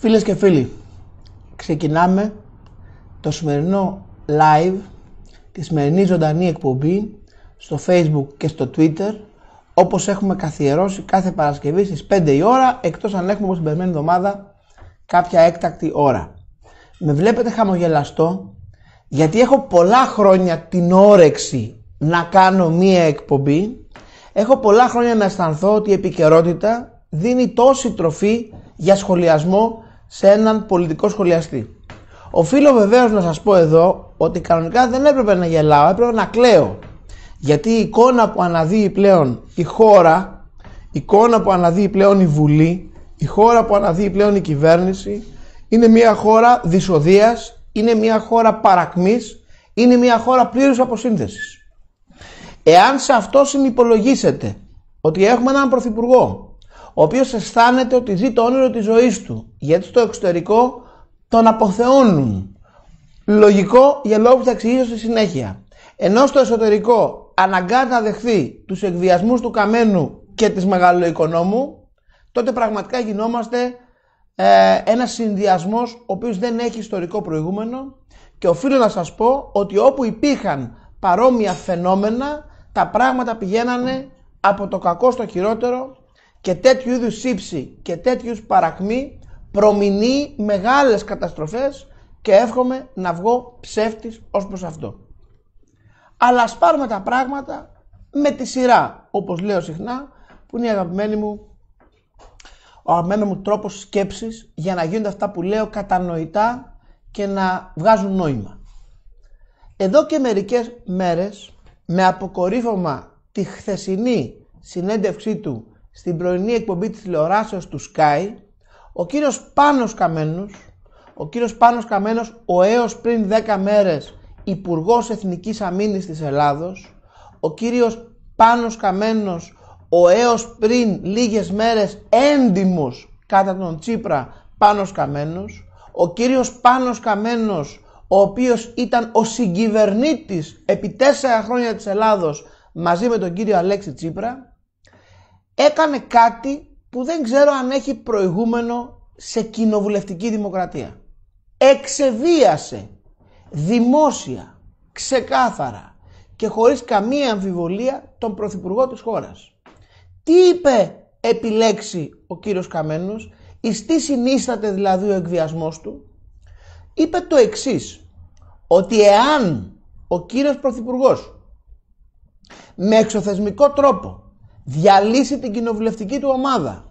Φίλες και φίλοι, ξεκινάμε το σημερινό live, τη σημερινή ζωντανή εκπομπή στο facebook και στο twitter όπως έχουμε καθιερώσει κάθε Παρασκευή στις 5 η ώρα εκτός αν έχουμε όπως την περμένη εβδομάδα κάποια έκτακτη ώρα. Με βλέπετε χαμογελαστό γιατί έχω πολλά χρόνια την όρεξη να κάνω μία εκπομπή έχω πολλά χρόνια να αισθανθώ ότι η επικαιρότητα δίνει τόση τροφή για σχολιασμό σε έναν πολιτικό σχολιαστή. Οφείλω βεβαίως να σας πω εδώ ότι κανονικά δεν έπρεπε να γελάω, έπρεπε να κλαίω. Γιατί η εικόνα που αναδύει πλέον η χώρα, η εικόνα που αναδύει πλέον η Βουλή, η χώρα που αναδύει πλέον η κυβέρνηση, είναι μια χώρα δυσοδείας, είναι μια χώρα παρακμής, είναι μια χώρα πλήρους αποσύνδεσης. Εάν σε αυτό συνυπολογίσετε ότι έχουμε έναν πρωθυπουργό ο οποίος αισθάνεται ότι ζει το όνειρο της ζωής του, γιατί στο εξωτερικό τον αποθεώνουν. Λογικό για λόγους που θα εξηγήσω στη συνέχεια. Ενώ στο εσωτερικό αναγκάζει να δεχθεί τους εκβιασμούς του Καμένου και της Μεγαλοοικονόμου, τότε πραγματικά γινόμαστε ε, ένας συνδυασμός ο οποίος δεν έχει ιστορικό προηγούμενο και οφείλω να σας πω ότι όπου υπήρχαν παρόμοια φαινόμενα, τα πράγματα πηγαίνανε από το κακό στο χειρότερο και τέτοιου είδους ύψη και τέτοιους παρακμή προμηνεί μεγάλες καταστροφές και εύχομαι να βγω ψεύτης ως προς αυτό. Αλλά ας πάρουμε τα πράγματα με τη σειρά, όπως λέω συχνά, που είναι η αγαπημένη μου, ο αγαπημένο μου τρόπος σκέψης για να γίνονται αυτά που λέω κατανοητά και να βγάζουν νόημα. Εδώ και μερικές μέρες, με αποκορύφωμα τη χθεσινή συνέντευξή του στην πρωινή εκπομπή της τηλεοράσεως του Sky, ο κύριος Πάνος Καμένος, ο κύριος Πάνος Καμένος, ο έως πριν 10 μέρες υπουργός Εθνικής Αμήνης της Ελλάδος, ο κύριος Πάνος Καμένος, ο έως πριν λίγες μέρες έντιμος κατά τον Τσίπρα Πάνος Καμένος, ο κύριος Πάνος Καμένος, ο οποίος ήταν ο συγκυβερνήτης επί τέσσερα χρόνια της Ελλάδος μαζί με τον κύριο Αλέξη Τσίπρα, έκανε κάτι που δεν ξέρω αν έχει προηγούμενο σε κοινοβουλευτική δημοκρατία. Εξεβίασε δημόσια, ξεκάθαρα και χωρίς καμία αμφιβολία τον Πρωθυπουργό της χώρας. Τι είπε επιλέξει ο κύριος Καμένος, εις τι συνίσταται δηλαδή ο εκβιασμός του, είπε το εξής, ότι εάν ο κύριος Πρωθυπουργός με εξωθεσμικό τρόπο διαλύσει την κοινοβουλευτική του ομάδα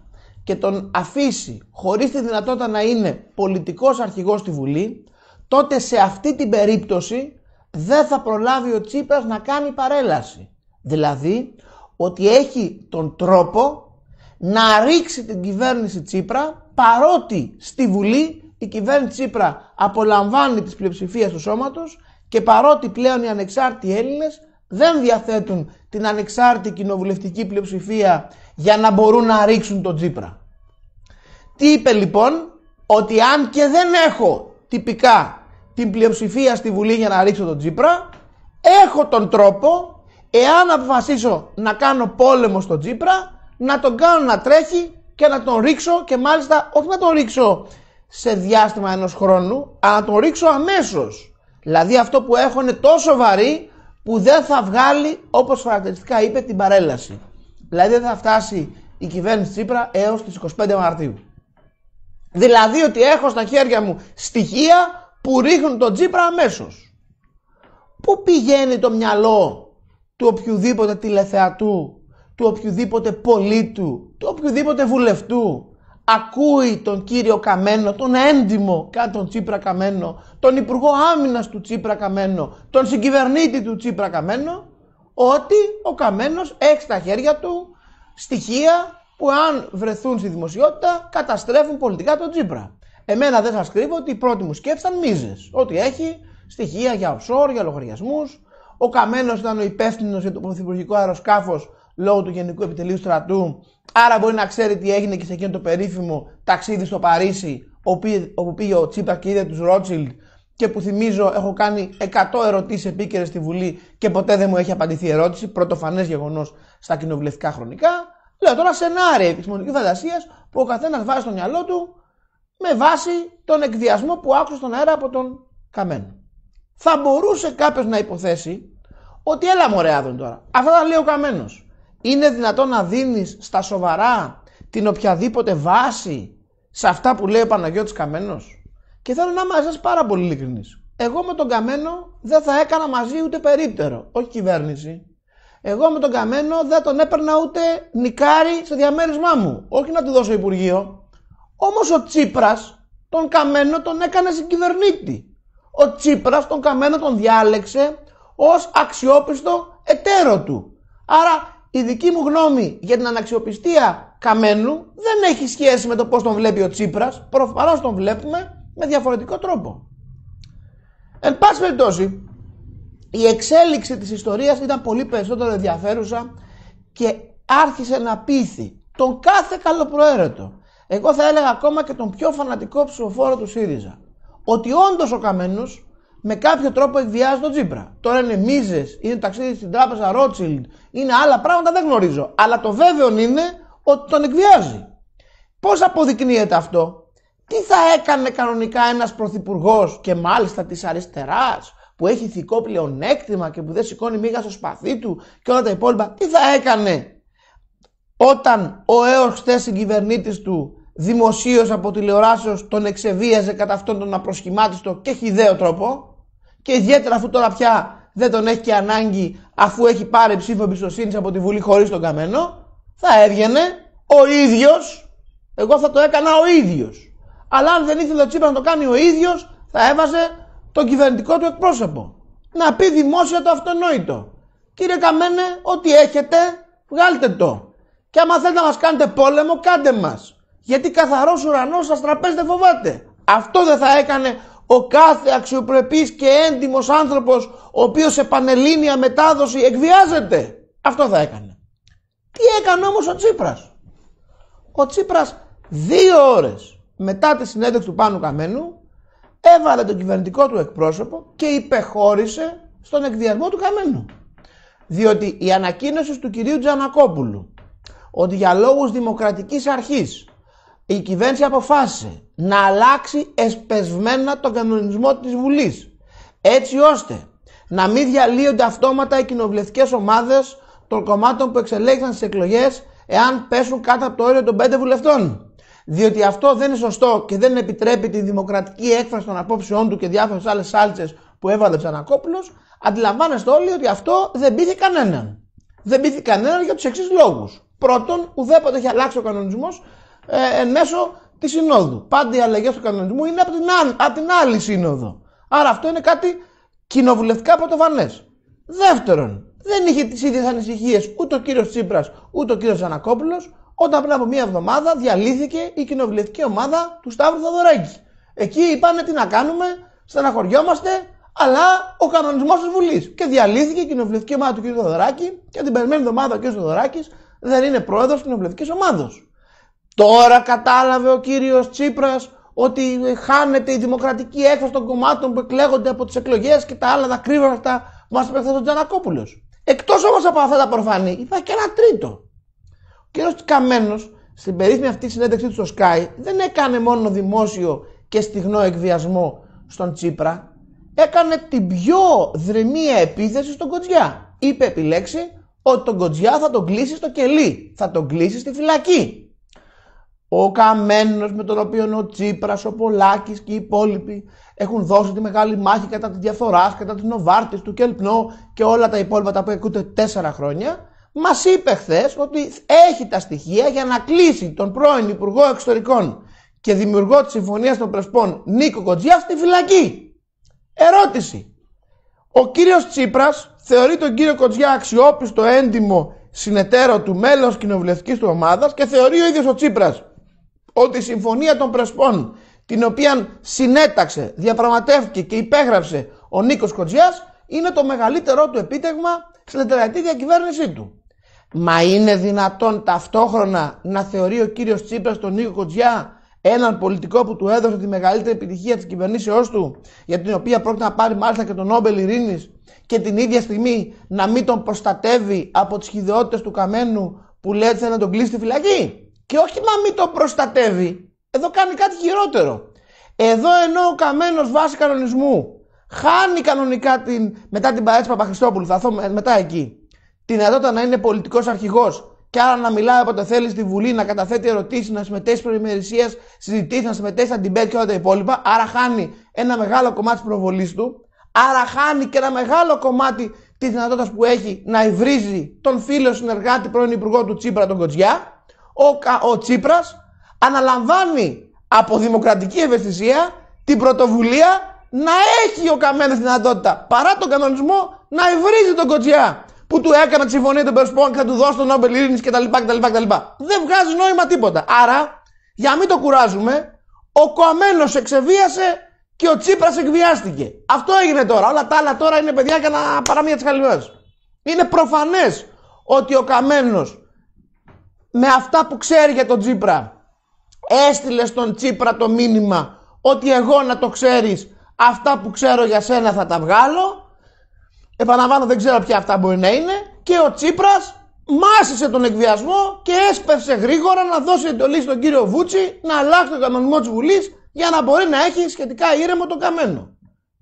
και τον αφήσει χωρίς τη δυνατότητα να είναι πολιτικός αρχηγός στη Βουλή, τότε σε αυτή την περίπτωση δεν θα προλάβει ο Τσίπρας να κάνει παρέλαση. Δηλαδή ότι έχει τον τρόπο να ρίξει την κυβέρνηση Τσίπρα παρότι στη Βουλή η κυβέρνηση Τσίπρα απολαμβάνει τις πλειοψηφίες του σώματος και παρότι πλέον οι ανεξάρτητοι Έλληνες δεν διαθέτουν την ανεξάρτητη κοινοβουλευτική πλειοψηφία για να μπορούν να ρίξουν τον Τσίπρα. Τι είπε λοιπόν ότι αν και δεν έχω τυπικά την πλειοψηφία στη Βουλή για να ρίξω τον Τζίπρα, έχω τον τρόπο εάν αποφασίσω να κάνω πόλεμο στον Τζίπρα, να τον κάνω να τρέχει και να τον ρίξω και μάλιστα όχι να τον ρίξω σε διάστημα ενός χρόνου, αλλά να τον ρίξω αμέσως. Δηλαδή αυτό που έχω είναι τόσο βαρύ που δεν θα βγάλει, όπως χαρακτηριστικά είπε, την παρέλαση. Δηλαδή δεν θα φτάσει η κυβέρνηση Τσίπρα έως τις 25 Μαρτίου. Δηλαδή ότι έχω στα χέρια μου στοιχεία που ρίχνουν τον Τσίπρα αμέσως. Πού πηγαίνει το μυαλό του οποιοδήποτε τηλεθεατού, του οποιοδήποτε πολίτου, του οποιοδήποτε βουλευτού ακούει τον κύριο Καμένο, τον έντιμο κάτω Τσίπρα Καμένο, τον Υπουργό Άμυνας του Τσίπρα Καμένο, τον συγκυβερνήτη του Τσίπρα Καμένο, ότι ο Καμένος έχει στα χέρια του στοιχεία που αν βρεθούν στη δημοσιότητα καταστρέφουν πολιτικά τον Τσίπρα. Εμένα δεν σας κρύβω ότι οι πρώτη μου σκέφτηκαν ήταν ότι έχει στοιχεία για offshore, για λογαριασμούς, ο Καμένος ήταν ο υπεύθυνος για το πρωθυπουργικό αεροσκάφος λόγω του Γενικού Επιτελείου Στρατού. Άρα μπορεί να ξέρει τι έγινε και σε εκείνο το περίφημο ταξίδι στο Παρίσι, όπου πήγε ο Τσίπρας και είδε τους Ρότσιλντ και που θυμίζω έχω κάνει 100 ερωτήσεις επίκαιρες στη Βουλή και ποτέ δεν μου έχει απαντηθεί ερώτηση. Πρωτοφανές γεγονός στα κοινοβουλευτικά χρονικά. Λέω τώρα σενάρια επιστημονικής φαντασίας που ο καθένας βάζει στο μυαλό του με βάση τον εκβιασμό που άκουσε στον αέρα από τον Καμένο. Θα μπορούσε κάποιος να υποθέσει ότι έλα τώρα. Αυτά τα λέει ο Καμένος. Είναι δυνατόν να δίνεις στα σοβαρά την οποιαδήποτε βάση σε αυτά που λέει ο Παναγιώτης Καμένος. Και θέλω να είμαι πάρα πολύ ειλικρινής. Εγώ με τον Καμένο δεν θα έκανα μαζί ούτε περίπτερο, όχι κυβέρνηση. Εγώ με τον Καμένο δεν τον έπαιρνα ούτε νικάρι στο διαμέρισμά μου, όχι να του δώσω Υπουργείο. Όμως ο Τσίπρας τον Καμένο τον έκανε συγκυβερνήτη. Ο Τσίπρας τον Καμένο τον διάλεξε ως αξιόπιστο εταίρο του. Άρα η δική μου γνώμη για την αναξιοπιστία Καμένου δεν έχει σχέση με το πώς τον βλέπει ο Τσίπρας. Προφανώς τον βλέπουμε με διαφορετικό τρόπο. Εν πάση περιπτώσει, η εξέλιξη της ιστορίας ήταν πολύ περισσότερο ενδιαφέρουσα και άρχισε να πείθει τον κάθε καλοπροαίρετο. Εγώ θα έλεγα ακόμα και τον πιο φανατικό ψηφοφόρο του ΣΥΡΙΖΑ. Ότι όντως ο Καμένους με κάποιο τρόπο εκβιάζει τον Τσίπρα. Τώρα είναι μίζες, είναι ταξίδι στην τράπεζα Ρότσιλντ, είναι άλλα πράγματα, δεν γνωρίζω. Αλλά το βέβαιο είναι ότι τον εκβιάζει. Πώς αποδεικνύεται αυτό, τι θα έκανε κανονικά ένας πρωθυπουργός και μάλιστα της αριστεράς που έχει ηθικό πλεονέκτημα και που δεν σηκώνει μίγα στο σπαθί του και όλα τα υπόλοιπα, τι θα έκανε όταν ο έω χθε συγκυβερνήτη του δημοσίως από τηλεοράσεως τον εξεβίαζε κατά αυτόν τον απροσχημάτιστο και χιδαίο τρόπο. Και ιδιαίτερα αφού τώρα πια δεν τον έχει και ανάγκη, αφού έχει πάρει ψήφο εμπιστοσύνης από τη Βουλή χωρίς τον καμένο, θα έβγαινε ο ίδιος. Εγώ θα το έκανα ο ίδιος. Αλλά αν δεν ήθελε ο Τσίπρα να το κάνει ο ίδιος, θα έβαζε τον κυβερνητικό του εκπρόσωπο. Να πει δημόσια το αυτονόητο. Κύριε Καμένε, ό,τι έχετε, βγάλτε το. Και άμα θέλετε να μας κάνετε πόλεμο, κάντε μας. Γιατί καθαρός ουρανός στα στραπές δεν φοβάται. Αυτό δεν θα έκανε ο κάθε αξιοπρεπής και έντιμος άνθρωπος ο οποίος σε πανελλήνια μετάδοση εκβιάζεται. Αυτό θα έκανε. Τι έκανε όμως ο Τσίπρας. Ο Τσίπρας δύο ώρες μετά τη συνέντευξη του Πάνου Καμένου έβαλε τον κυβερνητικό του εκπρόσωπο και υπεχώρησε στον εκβιασμό του Καμένου. Διότι η ανακοίνωση του κυρίου Τζανακόπουλου ότι για λόγους δημοκρατικής αρχής η κυβέρνηση αποφάσισε να αλλάξει εσπεσμένα τον κανονισμό της Βουλής έτσι ώστε να μην διαλύονται αυτόματα οι κοινοβουλευτικές ομάδες των κομμάτων που εξελέγησαν στις εκλογές εάν πέσουν κάτω από το όριο των πέντε βουλευτών. Διότι αυτό δεν είναι σωστό και δεν επιτρέπει τη δημοκρατική έκφραση των απόψεών του και διάφορες άλλες σάλτσες που έβαλε ο Τσανακόπουλο. Αντιλαμβάνεστε όλοι ότι αυτό δεν πείθει κανέναν. Δεν πείθει κανέναν για τους εξής λόγους. Πρώτον, ουδέποτε έχει αλλάξει ο κανονισμός ε, εν μέσω της συνόδου. Πάντα οι αλλαγές του κανονισμού είναι από την, από την άλλη σύνοδο. Άρα αυτό είναι κάτι κοινοβουλευτικά πρωτοφανές. Δεύτερον, δεν είχε τις ίδιες ανησυχίες ούτε ο κύριος Τσίπρας ούτε ο κύριος Ανακόπουλος όταν πριν από μία εβδομάδα διαλύθηκε η κοινοβουλευτική ομάδα του Σταύρου Θοδωράκη. Εκεί είπανε τι να κάνουμε, στεναχωριόμαστε, αλλά ο κανονισμός της Βουλής. Και διαλύθηκε η κοινοβουλευτική ομάδα του κ. Θοδωράκη και την περιμένη εβδομάδα ο κ. δεν είναι πρόεδρος της κοινοβουλευτικής ομάδα. Τώρα κατάλαβε ο κύριος Τσίπρας ότι χάνεται η δημοκρατική έκφραση των κομμάτων που εκλέγονται από τις εκλογές και τα άλλα τα αυτά που μας είπε ο Τζανακόπουλος. Εκτός όμως από αυτά τα προφανή υπάρχει και ένα τρίτο. Ο κύριος Καμένος στην περίφημη αυτή συνέντευξή του στο Sky δεν έκανε μόνο δημόσιο και στιγνό εκβιασμό στον Τσίπρα, έκανε την πιο δρεμία επίθεση στον Κοντζιά. Είπε επιλέξει ότι τον Κοντζιά θα τον κλείσει στο κελί, θα τον κλείσει στη φυλακή ο Καμένος με τον οποίο ο Τσίπρας, ο Πολάκης και οι υπόλοιποι έχουν δώσει τη μεγάλη μάχη κατά της διαφορά, κατά της Νοβάρτης, του Κελπνό και όλα τα υπόλοιπα τα που ακούτε τέσσερα χρόνια, μας είπε χθες ότι έχει τα στοιχεία για να κλείσει τον πρώην Υπουργό Εξωτερικών και δημιουργό της Συμφωνίας των Πρεσπών Νίκο Κοτζιά στη φυλακή. Ερώτηση. Ο κύριος Τσίπρας θεωρεί τον κύριο Κοτζιά αξιόπιστο έντιμο συνεταίρο του μέλος κοινοβουλευτικής του ομάδας και θεωρεί ο ίδιος ο Τσίπρας ότι η Συμφωνία των Πρεσπών, την οποία συνέταξε, διαπραγματεύτηκε και υπέγραψε ο Νίκος Κοτζιάς, είναι το μεγαλύτερό του επίτευγμα στην τετραετή διακυβέρνησή του. Μα είναι δυνατόν ταυτόχρονα να θεωρεί ο κύριος Τσίπρας τον Νίκο Κοτζιά έναν πολιτικό που του έδωσε τη μεγαλύτερη επιτυχία της κυβερνήσεώς του, για την οποία πρόκειται να πάρει μάλιστα και τον Νόμπελ Ειρήνης και την ίδια στιγμή να μην τον προστατεύει από τις χιδεότητε του Καμένου που λέει να τον κλείσει στη φυλακή. Και όχι να μην τον προστατεύει, εδώ κάνει κάτι χειρότερο. Εδώ ενώ ο καμένος βάσει κανονισμού χάνει κανονικά την, μετά την παρέτηση Παπαχριστόπουλου, θα έρθω μετά εκεί, τη δυνατότητα να είναι πολιτικός αρχηγός και άρα να μιλάει όποτε θέλει στη Βουλή, να καταθέτει ερωτήσεις, να συμμετέχει προημερησία, συζητήσεις, να συμμετέχει στα debate και όλα τα υπόλοιπα. Άρα χάνει ένα μεγάλο κομμάτι της προβολής του. Άρα χάνει και ένα μεγάλο κομμάτι της δυνατότητας που έχει να υβρίζει τον φίλο συνεργάτη πρώην Υπουργό του Τσίπρα, τον Κοτζιά ο, ο Τσίπρας αναλαμβάνει από δημοκρατική ευαισθησία την πρωτοβουλία να έχει ο καμένο δυνατότητα παρά τον κανονισμό να ευρίζει τον Κοτσιά που του έκανα τη συμφωνία των Περσπών και θα του δώσει τον Νόμπελ Ιρήνη κτλ, Δεν βγάζει νόημα τίποτα. Άρα, για μην το κουράζουμε, ο Καμένος εξεβίασε και ο Τσίπρας εκβιάστηκε. Αυτό έγινε τώρα. Όλα τα άλλα τώρα είναι παιδιά για να παραμία τη Είναι προφανές ότι ο Καμένος με αυτά που ξέρει για τον Τσίπρα. Έστειλε στον Τσίπρα το μήνυμα ότι εγώ να το ξέρεις αυτά που ξέρω για σένα θα τα βγάλω. Επαναλαμβάνω δεν ξέρω ποια αυτά μπορεί να είναι. Και ο Τσίπρας μάσησε τον εκβιασμό και έσπευσε γρήγορα να δώσει εντολή στον κύριο Βούτσι να αλλάξει τον κανονισμό της Βουλής για να μπορεί να έχει σχετικά ήρεμο το καμένο.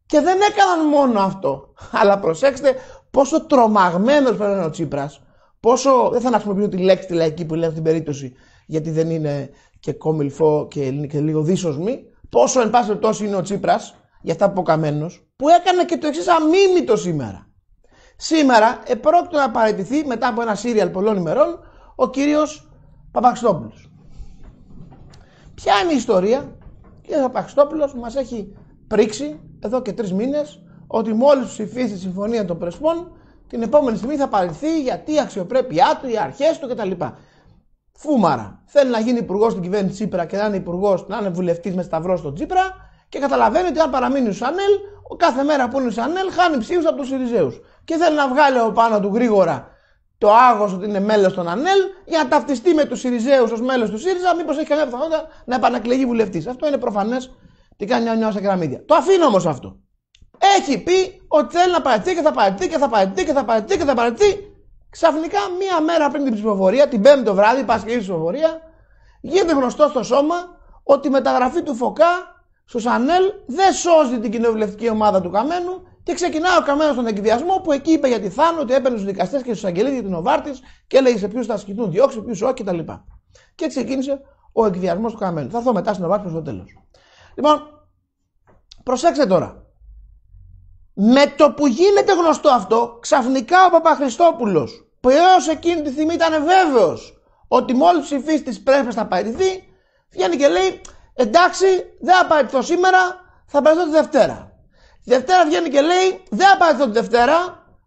Και δεν έκαναν μόνο αυτό. Αλλά προσέξτε πόσο τρομαγμένος πρέπει να είναι ο Τσίπρας πόσο. Δεν θα χρησιμοποιήσω τη λέξη τη λαϊκή που λέω στην περίπτωση, γιατί δεν είναι και κόμιλφο και, και λίγο δίσοσμη. Πόσο εν πάση περιπτώσει είναι ο Τσίπρας, για αυτά που καμένος, που έκανε και το εξής αμήμητο σήμερα. Σήμερα επρόκειτο να παραιτηθεί μετά από ένα σύριαλ πολλών ημερών ο κύριος Παπαξιτόπουλος. Ποια είναι η ιστορία, ο κ. Παπαξιτόπουλος μας έχει πρίξει εδώ και τρεις μήνες ότι μόλις ψηφίσει τη συμφωνία των Πρεσπών την επόμενη στιγμή θα παρελθεί γιατί η αξιοπρέπειά του, οι αρχές του κτλ. Φούμαρα. Θέλει να γίνει υπουργός στην κυβέρνηση Τσίπρα και να είναι υπουργός, να είναι βουλευτής με σταυρό στον Τσίπρα και καταλαβαίνει ότι αν παραμείνει ο Σανέλ, κάθε μέρα που είναι ο Σανέλ χάνει ψήφους από τους Σιριζέους. Και θέλει να βγάλει από πάνω του γρήγορα το άγχος ότι είναι μέλος των ΑΝΕΛ για να ταυτιστεί με τους Σιριζέους ως μέλος του ΣΥΡΙΖΑ, μήπως έχει καμία πιθανότητα να επανακλεγεί βουλευτής. Αυτό είναι προφανές τι κάνει μια Το αφήνω όμως αυτό. Έχει πει ότι θέλει να παρατηθεί και θα παρατηθεί και θα παρατηθεί και θα παρατηθεί και θα παρατηθεί. Ξαφνικά μία μέρα πριν την ψηφοφορία, την πέμπτη το βράδυ, Πασκευή ψηφοφορία, γίνεται γνωστό στο σώμα ότι η μεταγραφή του Φωκά στο Σανέλ δεν σώζει την κοινοβουλευτική ομάδα του Καμένου και ξεκινάει ο Καμένος στον εκβιασμό που εκεί είπε για τη Θάνο ότι έπαιρνε στους δικαστές και στους αγγελίε για την Οβάρτη και έλεγε σε ποιους θα ασκηθούν διώξεις, ποιους όχι κτλ. Και, ξεκίνησε ο εκβιασμός του Καμένου. Θα δω μετά στην Οβάρτη προς το τέλος. Λοιπόν, προσέξτε τώρα. Με το που γίνεται γνωστό αυτό, ξαφνικά ο Παπαχριστόπουλος, που έω εκείνη τη στιγμή ήταν βέβαιος ότι μόλις ψηφίσει τη πρέσπες θα παραιτηθεί, βγαίνει και λέει εντάξει δεν θα παραιτηθώ σήμερα, θα παραιτηθώ τη Δευτέρα. Η Δευτέρα βγαίνει και λέει δεν θα παραιτηθώ τη Δευτέρα,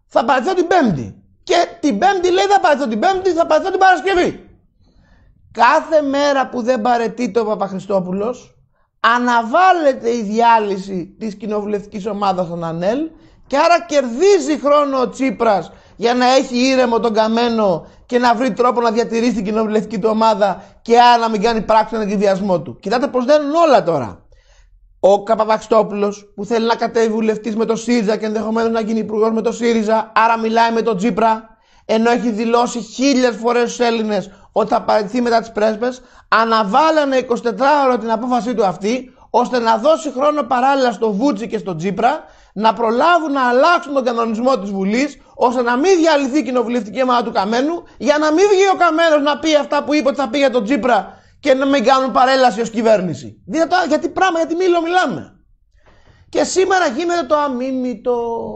θα παραιτηθώ την Πέμπτη. Και την Πέμπτη λέει θα παραιτηθώ την Πέμπτη, θα παραιτηθώ την Παρασκευή. Κάθε μέρα που δεν παρετείται ο Παπαχριστόπουλος, αναβάλλεται η διάλυση της κοινοβουλευτικής ομάδας των ΑΝΕΛ και άρα κερδίζει χρόνο ο Τσίπρας για να έχει ήρεμο τον καμένο και να βρει τρόπο να διατηρήσει την κοινοβουλευτική του ομάδα και άρα να μην κάνει πράξη τον εκδιασμό του. Κοιτάτε πώς δένουν όλα τώρα. Ο Καπαβαξτόπουλο που θέλει να κατέβει βουλευτής με το ΣΥΡΙΖΑ και ενδεχομένως να γίνει υπουργός με το ΣΥΡΙΖΑ, άρα μιλάει με τον Τσίπρα, ενώ έχει δηλώσει χίλιες φορές στους Έλληνες ότι θα παραιτηθεί μετά τις πρέσπες, αναβάλανε 24 ώρα την απόφασή του αυτή, ώστε να δώσει χρόνο παράλληλα στο Βούτσι και στο Τζίπρα να προλάβουν να αλλάξουν τον κανονισμό της Βουλής, ώστε να μην διαλυθεί η κοινοβουλευτική ομάδα του Καμένου, για να μην βγει ο Καμένος να πει αυτά που είπε ότι θα πει για τον Τζίπρα και να μην κάνουν παρέλαση ως κυβέρνηση. Δηλαδή γιατί πράγμα, γιατί μήλο μιλάμε. Και σήμερα γίνεται το αμήμητο.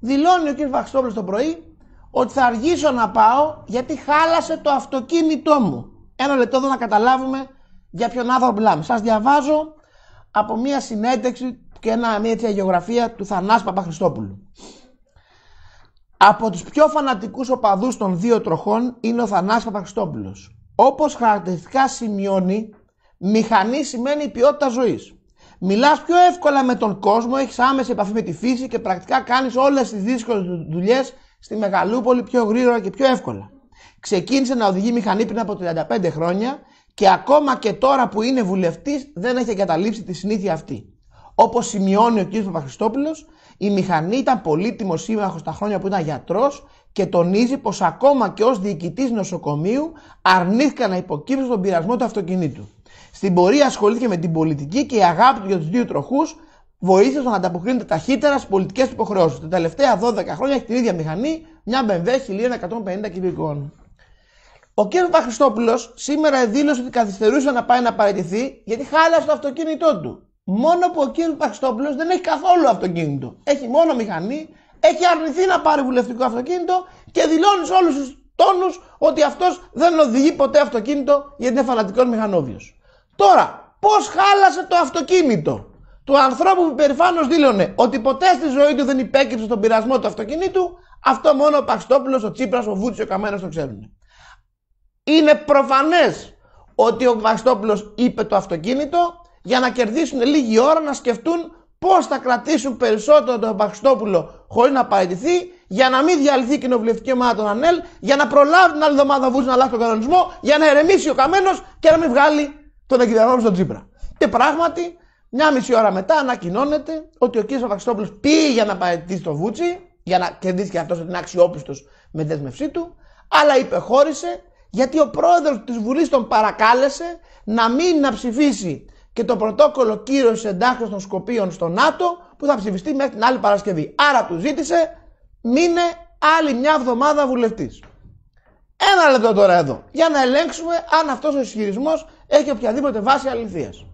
Δηλώνει ο κ. Βαξτόπουλος το πρωί ότι θα αργήσω να πάω γιατί χάλασε το αυτοκίνητό μου. Ένα λεπτό εδώ να καταλάβουμε για ποιον άνθρωπο μιλάμε. Σας διαβάζω από μια συνέντευξη και μια έτσι γεωγραφία του Θανάση Παπαχριστόπουλου. Από τους πιο φανατικούς οπαδούς των δύο τροχών είναι ο Θανάσης Παπαχριστόπουλος. Όπως χαρακτηριστικά σημειώνει, μηχανή σημαίνει ποιότητα ζωής. Μιλάς πιο εύκολα με τον κόσμο, έχεις άμεση επαφή με τη φύση και πρακτικά κάνεις όλες τις δύσκολες δουλειές στη Μεγαλούπολη πιο γρήγορα και πιο εύκολα. Ξεκίνησε να οδηγεί μηχανή πριν από 35 χρόνια και ακόμα και τώρα που είναι βουλευτής δεν έχει εγκαταλείψει τη συνήθεια αυτή. Όπως σημειώνει ο κ. Παπαχριστόπουλος, η μηχανή ήταν πολύτιμο σύμμαχος τα χρόνια που ήταν γιατρός και τονίζει πως ακόμα και ως διοικητής νοσοκομείου αρνήθηκαν να υποκύψουν τον πειρασμό του αυτοκινήτου. Στην πορεία ασχολήθηκε με την πολιτική και η αγάπη του για τους δύο τροχούς βοήθησε να ανταποκρίνεται ταχύτερα στις πολιτικές υποχρεώσεις. Τα τελευταία 12 χρόνια έχει την ίδια μηχανή, μια BMW 1150 κυβικών. Ο κ. Παχρηστόπουλο σήμερα δήλωσε ότι καθυστερούσε να πάει να παραιτηθεί γιατί χάλασε το αυτοκίνητό του. Μόνο που ο κ. Παχρηστόπουλο δεν έχει καθόλου αυτοκίνητο. Έχει μόνο μηχανή, έχει αρνηθεί να πάρει βουλευτικό αυτοκίνητο και δηλώνει σε όλους τους τόνους ότι αυτός δεν οδηγεί ποτέ αυτοκίνητο γιατί είναι φανατικός μηχανόβιος. Τώρα, πώς χάλασε το αυτοκίνητο του ανθρώπου που περηφάνως δήλωνε ότι ποτέ στη ζωή του δεν υπέκυψε στον πειρασμό του αυτοκινήτου, αυτό μόνο ο Παξτόπουλο, ο Τσίπρας, ο Βούτση, ο Καμένο το ξέρουν. Είναι προφανές ότι ο Παξτόπουλο είπε το αυτοκίνητο για να κερδίσουν λίγη ώρα να σκεφτούν πώς θα κρατήσουν περισσότερο τον Παξτόπουλο χωρίς να παραιτηθεί, για να μην διαλυθεί η κοινοβουλευτική ομάδα των ΑΝΕΛ, για να προλάβουν την άλλη εβδομάδα Βούτση να αλλάξει τον κανονισμό, για να ερεμήσει ο Καμένος και να μην βγάλει τον εγκυδαρμό στον Τσίπρα. Και πράγματι μια μισή ώρα μετά ανακοινώνεται ότι ο κ. Βαξιτόπουλο πήγε να παραιτηθεί στο Βούτσι για να κερδίσει και αυτός ότι είναι αξιόπιστο με δέσμευσή του, αλλά υπεχώρησε γιατί ο πρόεδρος της Βουλής τον παρακάλεσε να μην να ψηφίσει και το πρωτόκολλο κύρωσης εντάξεω των Σκοπίων στο ΝΑΤΟ που θα ψηφιστεί μέχρι την άλλη Παρασκευή. Άρα του ζήτησε μείνε άλλη μια εβδομάδα βουλευτής. Ένα λεπτό τώρα εδώ για να ελέγξουμε αν αυτός ο ισχυρισμός έχει οποιαδήποτε βάση αληθείας.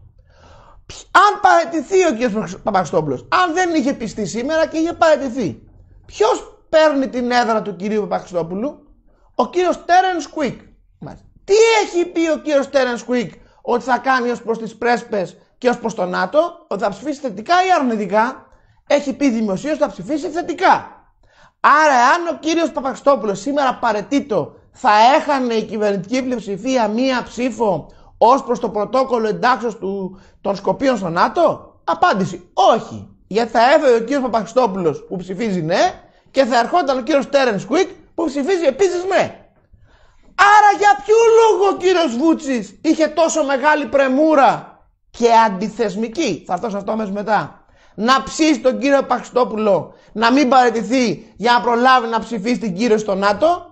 Αν παρετηθεί ο κ. Παπαστόπουλος, αν δεν είχε πιστεί σήμερα και είχε παρετηθεί, ποιος παίρνει την έδρα του κ. Παπαστόπουλου, ο κ. Τέρεν Κουίκ. Τι έχει πει ο κ. Τέρεν Κουίκ ότι θα κάνει ως προς τις πρέσπες και ως προς το ΝΑΤΟ, ότι θα ψηφίσει θετικά ή αρνητικά. Έχει πει δημοσίως ότι θα ψηφίσει θετικά. Άρα, αν ο κύριος Παπαστόπουλος σήμερα παρετείτο, θα έχανε η κυβερνητική πλειοψηφία μία ψήφο ως προς το πρωτόκολλο εντάξεως των Σκοπίων στο ΝΑΤΟ. Απάντηση: Όχι. Γιατί θα έφερε ο κύριος Παπαχιστόπουλος που ψηφίζει ναι και θα ερχόταν ο κύριος Τέρεν Κουικ που ψηφίζει επίσης ναι. Άρα για ποιο λόγο ο κύριος Βούτσης είχε τόσο μεγάλη πρεμούρα και αντιθεσμική, θα έρθω σε αυτό μέσα μετά, να ψήσει τον κύριο Παπαχιστόπουλο να μην παραιτηθεί για να προλάβει να ψηφίσει την κύριο στο ΝΑΤΟ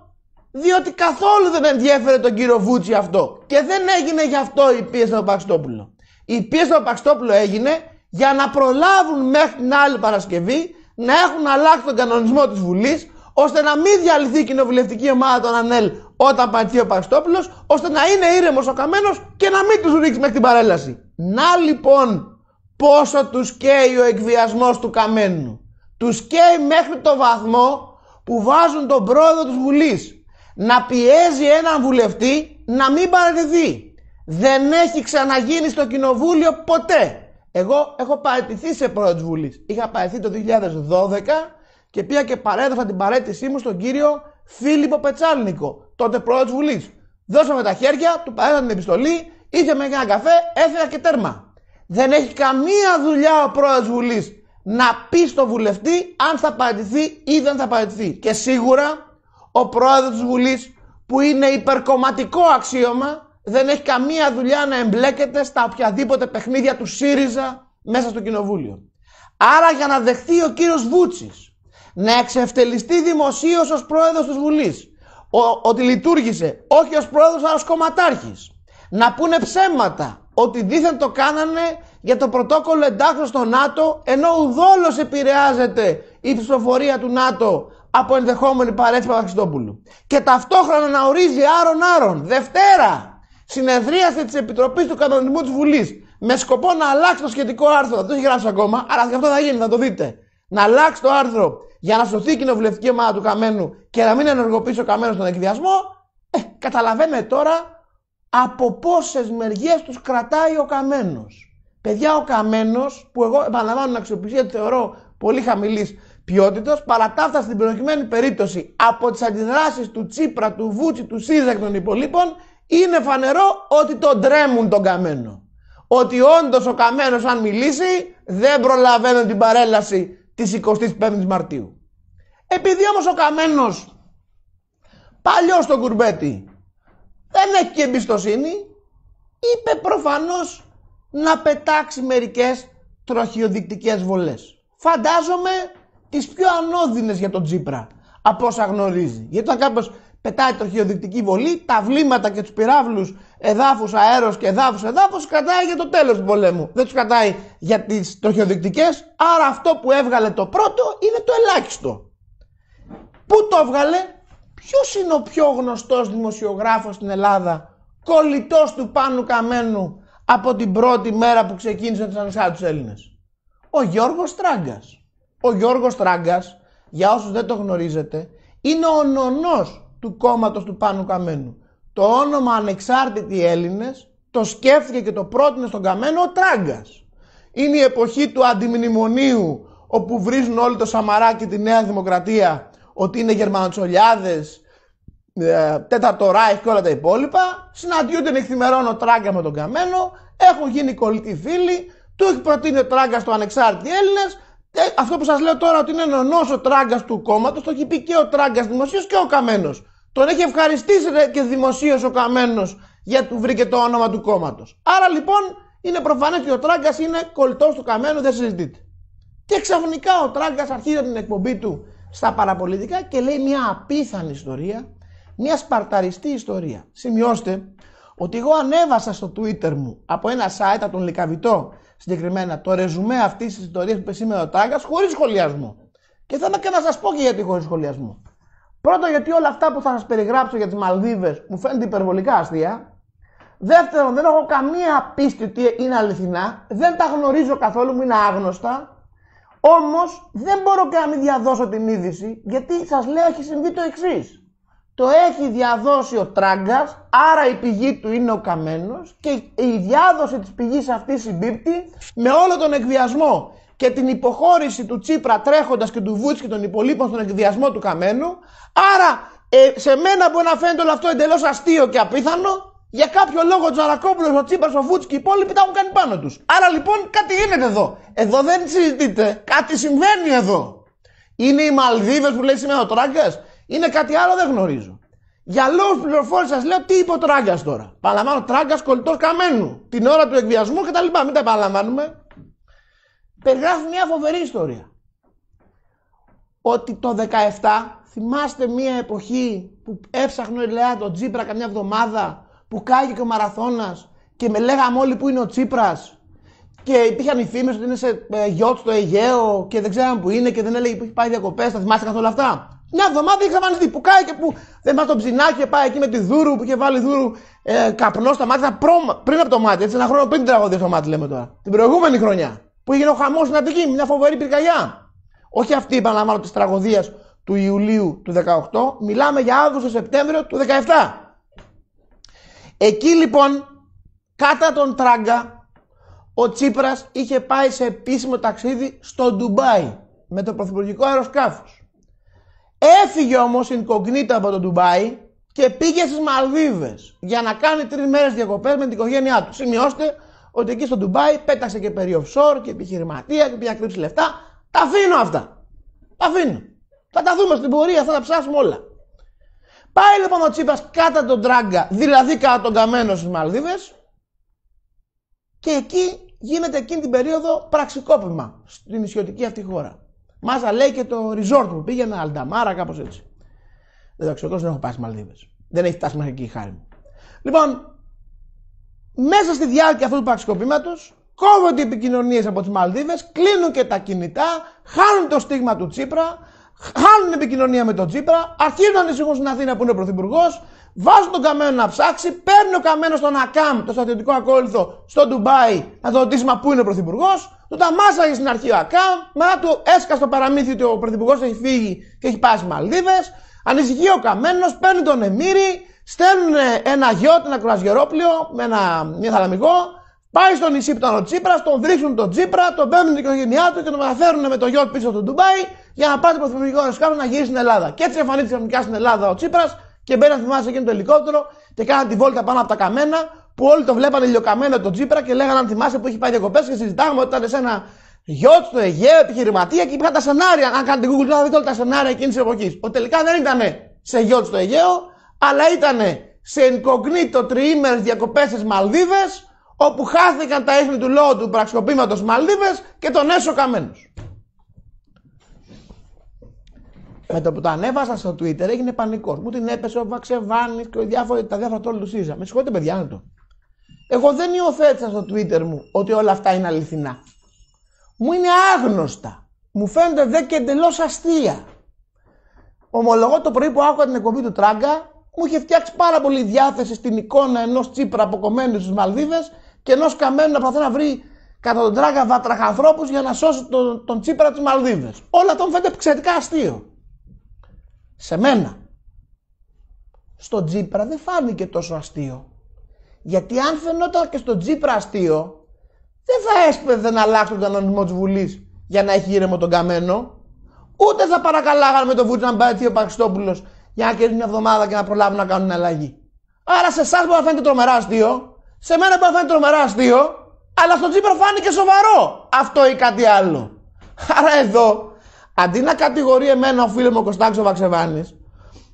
διότι καθόλου δεν ενδιέφερε τον κύριο Βούτσι αυτό. Και δεν έγινε γι' αυτό η πίεση στον Παξτόπουλο. Η πίεση στον Παξτόπουλο έγινε για να προλάβουν μέχρι την άλλη Παρασκευή να έχουν αλλάξει τον κανονισμό της Βουλής, ώστε να μην διαλυθεί η κοινοβουλευτική ομάδα των ΑΝΕΛ όταν πατήσει ο Παξτόπουλο, ώστε να είναι ήρεμος ο καμένος και να μην τους ρίξει μέχρι την παρέλαση. Να λοιπόν πόσο τους καίει ο εκβιασμός του καμένου. Τους καίει μέχρι το βαθμό που βάζουν τον πρόεδρο της Βουλής να πιέζει έναν βουλευτή να μην παραιτηθεί. Δεν έχει ξαναγίνει στο κοινοβούλιο ποτέ. Εγώ έχω παραιτηθεί σε πρόεδρος Βουλής. Είχα παραιτηθεί το 2012 και πήγα και παρέδωσα την παρέτησή μου στον κύριο Φίλιππο Πετσάλνικο, τότε πρόεδρος Βουλής. Δώσαμε τα χέρια, του παρέδωσα την επιστολή, ήρθε με ένα καφέ, έφερα και τέρμα. Δεν έχει καμία δουλειά ο πρόεδρος Βουλής να πει στο βουλευτή αν θα παραιτηθεί ή δεν θα παραιτηθεί. Και σίγουρα ο πρόεδρος της Βουλής που είναι υπερκομματικό αξίωμα δεν έχει καμία δουλειά να εμπλέκεται στα οποιαδήποτε παιχνίδια του ΣΥΡΙΖΑ μέσα στο κοινοβούλιο. Άρα για να δεχθεί ο κύριος Βούτσης να εξευτελιστεί δημοσίως ως πρόεδρος της Βουλής ο, ότι λειτουργήσε όχι ως πρόεδρος αλλά ως κομματάρχης να πούνε ψέματα ότι δήθεν το κάνανε για το πρωτόκολλο εντάξω στο ΝΑΤΟ ενώ ουδόλως επηρεάζεται η ψηφοφορία του ΝΑΤΟ από ενδεχόμενη παρέτηση Παπαχριστόπουλου. Και ταυτόχρονα να ορίζει άρον-άρον, Δευτέρα, συνεδρίαση της Επιτροπής του Κανονισμού της Βουλής. Με σκοπό να αλλάξει το σχετικό άρθρο. Δεν το έχει γράψει ακόμα, αλλά και αυτό θα γίνει, θα το δείτε. Να αλλάξει το άρθρο για να σωθεί η κοινοβουλευτική ομάδα του Καμένου και να μην ενεργοποιήσει ο Καμένος τον εκβιασμό. Ε, τώρα από πόσες μεριές τους κρατάει ο Καμένος. Παιδιά, ο Καμένος, που εγώ επαναλαμβάνω την αξιοπιστία θεωρώ πολύ χαμηλής ποιότητας. παρατάφτα στην προηγουμένη περίπτωση, από τις αντιδράσεις του Τσίπρα, του Βούτσι, του ΣΥΡΙΖΑ των υπολείπων, είναι φανερό ότι τον τρέμουν τον καμένο. Ότι όντως ο καμένος, αν μιλήσει, δεν προλαβαίνει την παρέλαση της 25η Μαρτίου. Επειδή όμως ο καμένος παλιός στον κουρμπέτι δεν έχει και εμπιστοσύνη, είπε προφανώς να πετάξει μερικές τροχιοδεικτικές βολές. Φαντάζομαι τις πιο ανώδυνες για τον Τζίπρα, από όσα γνωρίζει. Γιατί όταν κάποιος πετάει τροχιοδεικτική βολή, τα βλήματα και τους πυραβλους εδάφους, εδάφους-αέρος και εδαφους εδάφους κρατάει για το τέλος του πολέμου. Δεν τους κρατάει για τις τροχιοδεικτικές. Άρα αυτό που έβγαλε το πρώτο είναι το ελάχιστο. Πού το έβγαλε, ποιος είναι ο πιο γνωστός δημοσιογράφος στην Ελλάδα, κολλητός του πάνου καμένου από την πρώτη μέρα που ξεκίνησαν του Έλληνες. Ο Γιώργος Τράγκας. Ο Γιώργος Τράγκας, για όσους δεν το γνωρίζετε, είναι ο νονός του κόμματος του Πάνου Καμένου. Το όνομα Ανεξάρτητοι Έλληνες το σκέφτηκε και το πρότεινε στον Καμένο ο Τράγκας. Είναι η εποχή του αντιμνημονίου όπου βρίζουν όλοι το Σαμαρά και τη Νέα Δημοκρατία ότι είναι Γερμανοτσολιάδες, ε, τέταρτο Ράιχ και όλα τα υπόλοιπα. Συναντιούνται νυχθημερών ο Τράγκας με τον Καμένο, έχουν γίνει κολλητοί φίλοι, του έχει προτείνει ο Τράγκας στο Ανεξάρτητοι Έλληνες ε, αυτό που σας λέω τώρα ότι είναι νονός ο τράγκας του κόμματος, το έχει πει και ο τράγκας δημοσίως και ο καμένος. Τον έχει ευχαριστήσει και δημοσίως ο καμένος γιατί του βρήκε το όνομα του κόμματος. Άρα λοιπόν είναι προφανές ότι ο τράγκας είναι κολλητός του καμένου, δεν συζητείται. Και ξαφνικά ο τράγκας αρχίζει την εκπομπή του στα παραπολιτικά και λέει μια απίθανη ιστορία, μια σπαρταριστή ιστορία. Σημειώστε ότι εγώ ανέβασα στο Twitter μου από ένα site, από τον Λικαβητό, συγκεκριμένα το ρεζουμέ αυτής της ιστορίας που είπε σήμερα ο Τάγκας χωρίς σχολιασμό. Και θέλω και να σας πω και γιατί χωρίς σχολιασμό. Πρώτον, γιατί όλα αυτά που θα σας περιγράψω για τις Μαλδίβες μου φαίνονται υπερβολικά αστεία. Δεύτερον, δεν έχω καμία πίστη ότι είναι αληθινά. Δεν τα γνωρίζω καθόλου, μου είναι άγνωστα. Όμως δεν μπορώ και να μην διαδώσω την είδηση, γιατί σας λέω έχει συμβεί το εξής το έχει διαδώσει ο Τράγκας, άρα η πηγή του είναι ο Καμένος και η διάδοση της πηγής αυτής συμπίπτει με όλο τον εκβιασμό και την υποχώρηση του Τσίπρα τρέχοντας και του Βούτς και των υπολείπων στον εκβιασμό του Καμένου. Άρα ε, σε μένα μπορεί να φαίνεται όλο αυτό εντελώς αστείο και απίθανο, για κάποιο λόγο Τζαρακόπουλος, ο Τσίπρας, ο Βούτσκι, οι υπόλοιποι τα έχουν κάνει πάνω τους. Άρα λοιπόν κάτι γίνεται εδώ. Εδώ δεν συζητείτε. Κάτι συμβαίνει εδώ. Είναι οι Μαλδίβες που λέει σήμερα ο Τράγκας. Είναι κάτι άλλο, δεν γνωρίζω. Για λόγους πληροφόρησης σας λέω τι είπε ο τράγκας τώρα. Παραλαμβάνω, τράγκας κολλητός καμένου. Την ώρα του εκβιασμού λοιπά, Μην τα επαναλαμβάνουμε. Περιγράφει μια φοβερή ιστορία. Ότι το 17, θυμάστε μια εποχή που έψαχνε ο Ελεά τον Τσίπρα καμιά εβδομάδα, που κάγει και ο Μαραθώνας και με λέγαμε όλοι που είναι ο τσίπρας. και υπήρχαν οι φήμες ότι είναι σε ε, γιότ στο Αιγαίο και δεν ξέραμε που είναι και δεν έλεγε που έχει πάει διακοπές. Θα θυμάστε καθόλου αυτά. Μια εβδομάδα είχα βάλει κάει και που δεν πάει τον ψινάκι και πάει εκεί με τη δούρου που είχε βάλει δούρου ε, καπνό στα μάτια προ, πριν από το μάτι. Έτσι, ένα χρόνο πριν την τραγωδία στο μάτι λέμε τώρα. Την προηγούμενη χρονιά που έγινε ο χαμό στην Αττική, μια φοβερή πυρκαγιά. Όχι αυτή, επαναλαμβάνω, της τραγωδίας του Ιουλίου του 18, μιλάμε για Αύγουστο-Σεπτέμβριο του 17. Εκεί λοιπόν, κατά τον Τράγκα, ο Τσίπρας είχε πάει σε επίσημο ταξίδι στο Ντουμπάι με το πρωθυπουργικό αεροσκάφος. Έφυγε όμως incognita από το Ντουμπάι και πήγε στις Μαλδίβες για να κάνει τρεις μέρες διακοπές με την οικογένειά του. Σημειώστε ότι εκεί στο Ντουμπάι πέταξε και περί offshore και επιχειρηματία και πια κρύψει λεφτά. Τα αφήνω αυτά. Τα αφήνω. Θα τα δούμε στην πορεία, θα τα ψάσουμε όλα. Πάει λοιπόν ο τσίπας κάτω τον Τράγκα, δηλαδή κάτω τον Καμένο στις Μαλδίβες. και εκεί γίνεται εκείνη την περίοδο πραξικόπημα στην νησιωτική αυτή χώρα. Μάζα λέει και το resort που Πήγαινα Αλνταμάρα, κάπως έτσι. Δεν το ξέρω, δεν έχω πάει στις Μαλδίβες. Δεν έχει φτάσει μέχρι εκεί η χάρη μου. Λοιπόν, μέσα στη διάρκεια αυτού του πραξικοπήματος, κόβονται οι επικοινωνίες από τις Μαλδίβες, κλείνουν και τα κινητά, χάνουν το στίγμα του Τσίπρα, χάνουν την επικοινωνία με τον Τσίπρα, αρχίζουν να ανησυχούν στην Αθήνα που είναι ο Πρωθυπουργός, βάζουν τον καμένο να ψάξει, παίρνει ο καμένος στον ΑΚΑΜ, το στρατιωτικό ακόλουθο, στο Ντουμπάι, να το ρωτήσει πού είναι ο Πρωθυπουργός, του τα μάσαγε στην αρχή ο Ακάμ, μετά του έσκασε το παραμύθι ότι ο πρωθυπουργός έχει φύγει και έχει πάει στις Μαλδίβες. Ανησυχεί ο Καμένος, παίρνει τον Εμμύρη, στέλνουν ένα γιότ, ένα κρουαζιερόπλιο με ένα μη θαλαμικό, πάει στο νησί που ήταν ο Τσίπρας, τον βρίσκουν τον Τσίπρα, τον παίρνουν την οικογένειά του και τον μεταφέρουν με το γιότ πίσω στο Ντουμπάι για να πάει το πρωθυπουργικό αεροσκάφο να γυρίσει στην Ελλάδα. Και έτσι εμφανίστηκε ξαφνικά στην Ελλάδα ο Τσίπρας και μπαίνει να θυμάσαι εκείνο το ελικόπτερο και κάνει τη βόλτα πάνω από τα καμένα που όλοι τον βλέπανε λιοκαμένο τον Τσίπρα και λέγανε αν θυμάσαι που έχει πάει διακοπές και συζητάγαμε ότι ήταν σε ένα γιο στο Αιγαίο, επιχειρηματία και υπήρχαν τα σενάρια. Αν κάνετε Google, θα δείτε όλα τα σενάρια εκείνης της εποχής. Ότι τελικά δεν ήταν σε γιο στο Αιγαίο, αλλά ήταν σε incognito τριήμερες διακοπές στις Μαλδίβες, όπου χάθηκαν τα έθνη του λόγου του πραξικοπήματος Μαλδίβες και τον έσω καμένος. Με το που το ανέβασα στο Twitter έγινε πανικός. Μου την έπεσε ο Βαξεβάνης και διάφορα, τα διάφορα τρόλ τους ΣΥΖΑ. Με συγχωρείτε, παιδιά, να εγώ δεν υιοθέτησα στο Twitter μου ότι όλα αυτά είναι αληθινά. Μου είναι άγνωστα. Μου φαίνονται δε και εντελώς αστεία. Ομολογώ το πρωί που άκουγα την εκπομπή του Τράγκα, μου είχε φτιάξει πάρα πολύ διάθεση στην εικόνα ενός Τσίπρα αποκομμένου στις Μαλδίβε και ενός καμένου να προσπαθεί να βρει κατά τον Τράγκα βατραχανθρώπους για να σώσει τον, τον Τσίπρα της Μαλδίβε. Όλα αυτά μου φαίνεται εξαιρετικά αστείο. Σε μένα. Στον Τσίπρα δεν φάνηκε τόσο αστείο. Γιατί αν φαινόταν και στο Τζίπρα αστείο, δεν θα έσπευε να αλλάξουν τον κανονισμό της Βουλής για να έχει ήρεμο τον καμένο, ούτε θα παρακαλάγανε με τον Βούτσο να μπαίνει ο Παξιτόπουλο για να κερδίσει μια εβδομάδα και να προλάβουν να κάνουν αλλαγή. Άρα σε εσάς μπορεί να φαίνεται τρομερά αστείο, σε μένα μπορεί να φαίνεται τρομερά αστείο, αλλά στο Τζίπρα φάνηκε σοβαρό αυτό ή κάτι άλλο. Άρα εδώ, αντί να κατηγορεί εμένα ο φίλος μου ο Κωνστάξο Βαξεβάνη,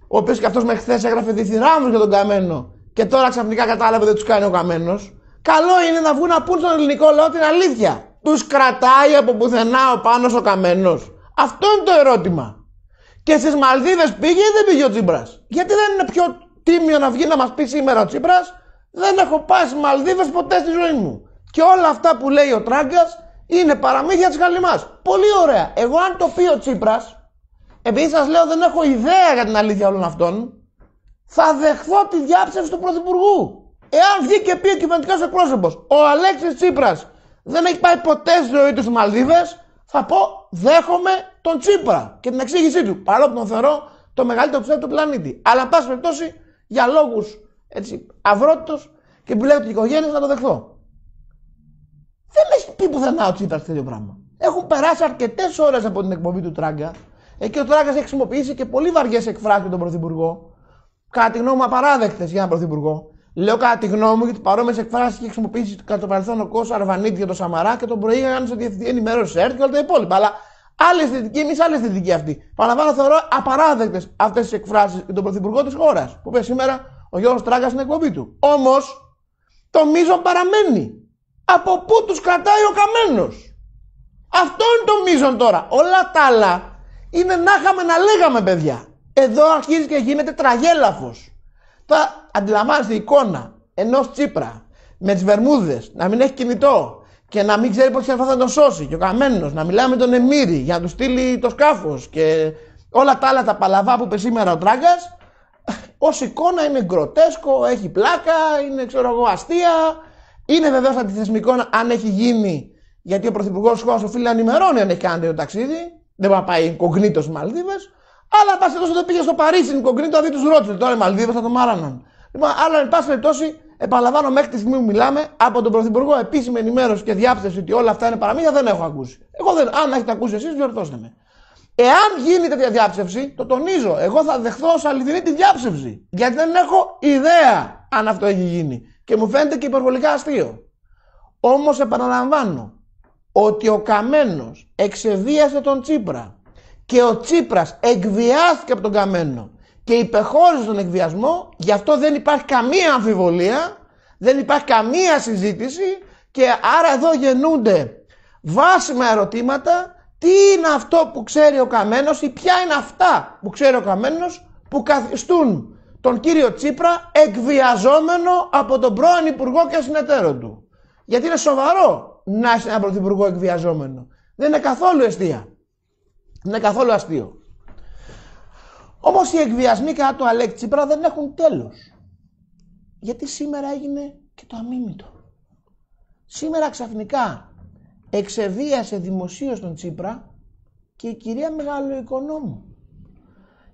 ο οποίος και αυτός με χθες έγραφε διθυράμβους για τον καμένο και τώρα ξαφνικά κατάλαβε δεν τους κάνει ο καμένος. Καλό είναι να βγουν να πούν στον ελληνικό λαό την αλήθεια. Τους κρατάει από πουθενά ο πάνω ο καμένος. Αυτό είναι το ερώτημα. Και στις Μαλδίδες πήγε ή δεν πήγε ο Τσίπρας. Γιατί δεν είναι πιο τίμιο να βγει να μας πει σήμερα ο Τσίπρας. Δεν έχω πάει στις Μαλδίδες ποτέ στη ζωή μου. Και όλα αυτά που λέει ο Τράγκας είναι παραμύθια της Γαλλιμάς. Πολύ ωραία. Εγώ αν το πει ο Τσίπρας, επειδή σας λέω δεν έχω ιδέα για την αλήθεια όλων αυτών, θα δεχθώ τη διάψευση του Πρωθυπουργού. Εάν βγει και πει ο κυβερνητικός εκπρόσωπος, ο Αλέξης Τσίπρας δεν έχει πάει ποτέ στη ζωή του στις Μαλδίβες, θα πω δέχομαι τον Τσίπρα και την εξήγησή του. Παρόλο που τον θεωρώ το μεγαλύτερο ψεύδο του πλανήτη. Αλλά, εν πάση περιπτώσει, για λόγους αυρότητος και που λέω την οικογένεια, θα το δεχθώ. Δεν έχει πει πουθενά ο Τσίπρα τέτοιο πράγμα. Έχουν περάσει αρκετές ώρες από την εκπομπή του Τράγκα. Εκεί ο Τράγκα έχει χρησιμοποιήσει και πολύ βαριές εκφράσεις τον Πρωθυπουργό κατά τη γνώμη μου, απαράδεκτες για έναν πρωθυπουργό. Λέω κατά τη γνώμη μου, γιατί παρόμοιες εκφράσεις είχε χρησιμοποιήσει κατά το παρελθόν ο Κώσο Αρβανίτη για το Σαμαρά και τον προήγαγαν σε διευθυντή ενημέρωσης έρθει και όλα τα υπόλοιπα. Αλλά άλλη αισθητική, εμείς άλλη αισθητική αυτή. Παραλαμβάνω, θεωρώ απαράδεκτες αυτές τις εκφράσεις για τον πρωθυπουργό της χώρας που είπε σήμερα ο Γιώργος Τράγκα στην εκπομπή του. Όμως το μείζον παραμένει. Από πού τους κρατάει ο καμένος. Αυτό είναι το μείζον τώρα. Όλα τα άλλα είναι να είχαμε να λέγαμε, παιδιά. Εδώ αρχίζει και γίνεται τραγέλαφος. Τώρα αντιλαμβάνεστε η εικόνα ενός Τσίπρα με τις Βερμούδες να μην έχει κινητό και να μην ξέρει πώς θα τον σώσει. Και ο Καμένος να μιλάει με τον Εμμύρη για να του στείλει το σκάφος και όλα τα άλλα τα παλαβά που είπε σήμερα ο Τράγκας. Ως εικόνα είναι γκροτέσκο, έχει πλάκα, είναι ξέρω εγώ αστεία. Είναι βεβαίως αντιθεσμικό αν έχει γίνει γιατί ο πρωθυπουργός τη χώρας οφείλει να ενημερώνει αν έχει κάνει το ταξίδι. Δεν μπορεί να πάει στις Μαλδίβες. Αλλά πας περιπτώσει δεν πήγε στο Παρίσι, το δει τους Ρότσιλ. Τώρα οι Μαλδίβε θα τον μάραναν. Λοιπόν, αλλά εν πάση περιπτώσει, επαναλαμβάνω μέχρι τη στιγμή που μιλάμε από τον Πρωθυπουργό επίσημη ενημέρωση και διάψευση ότι όλα αυτά είναι παραμύθια δεν έχω ακούσει. Εγώ δεν, αν έχετε ακούσει εσείς, διορθώστε με. Εάν γίνει τέτοια διάψευση, το τονίζω, εγώ θα δεχθώ ως αληθινή τη διάψευση. Γιατί δεν έχω ιδέα αν αυτό έχει γίνει. Και μου φαίνεται και υπερβολικά αστείο. Όμως επαναλαμβάνω ότι ο Καμένος εξεδίασε τον Τσίπρα και ο Τσίπρας εκβιάστηκε από τον Καμένο και υπεχώρησε τον εκβιασμό, γι' αυτό δεν υπάρχει καμία αμφιβολία, δεν υπάρχει καμία συζήτηση και άρα εδώ γεννούνται βάσιμα ερωτήματα τι είναι αυτό που ξέρει ο Καμένος ή ποια είναι αυτά που ξέρει ο Καμένος που καθιστούν τον κύριο Τσίπρα εκβιαζόμενο από τον πρώην Υπουργό και συνεταίρο του. Γιατί είναι σοβαρό να έχει έναν Πρωθυπουργό εκβιαζόμενο. Δεν είναι καθόλου αιστεία. Δεν είναι καθόλου αστείο. Όμως οι εκβιασμοί κατά του Αλέξη Τσίπρα δεν έχουν τέλος. Γιατί σήμερα έγινε και το αμίμητο. Σήμερα ξαφνικά εξεβίασε δημοσίως τον Τσίπρα και η κυρία Μεγαλοοικονόμου.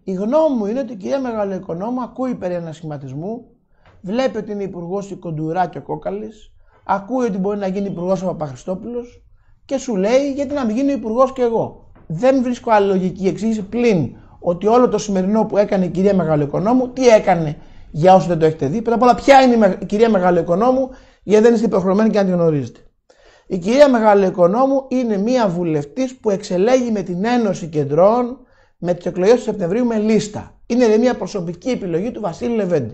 Η γνώμη μου είναι ότι η κυρία Μεγαλοοικονόμου ακούει περί ανασχηματισμού, βλέπει ότι είναι υπουργός η Κοντουρά και ο Κόκαλης, ακούει ότι μπορεί να γίνει υπουργός ο Χριστόπουλο. και σου λέει γιατί να μην γίνει υπουργός και εγώ δεν βρίσκω άλλη λογική εξήγηση πλην ότι όλο το σημερινό που έκανε η κυρία Μεγαλοοικονόμου, τι έκανε για όσους δεν το έχετε δει. Πρώτα απ' όλα, ποια είναι η κυρία Μεγαλοοικονόμου, γιατί δεν είστε υποχρεωμένοι και αν τη γνωρίζετε. Η κυρία Μεγαλοοικονόμου είναι μία βουλευτής που εξελέγει με την Ένωση Κεντρών με τις εκλογές του Σεπτεμβρίου με λίστα. Είναι μια προσωπική επιλογή του Βασίλη Λεβέντη.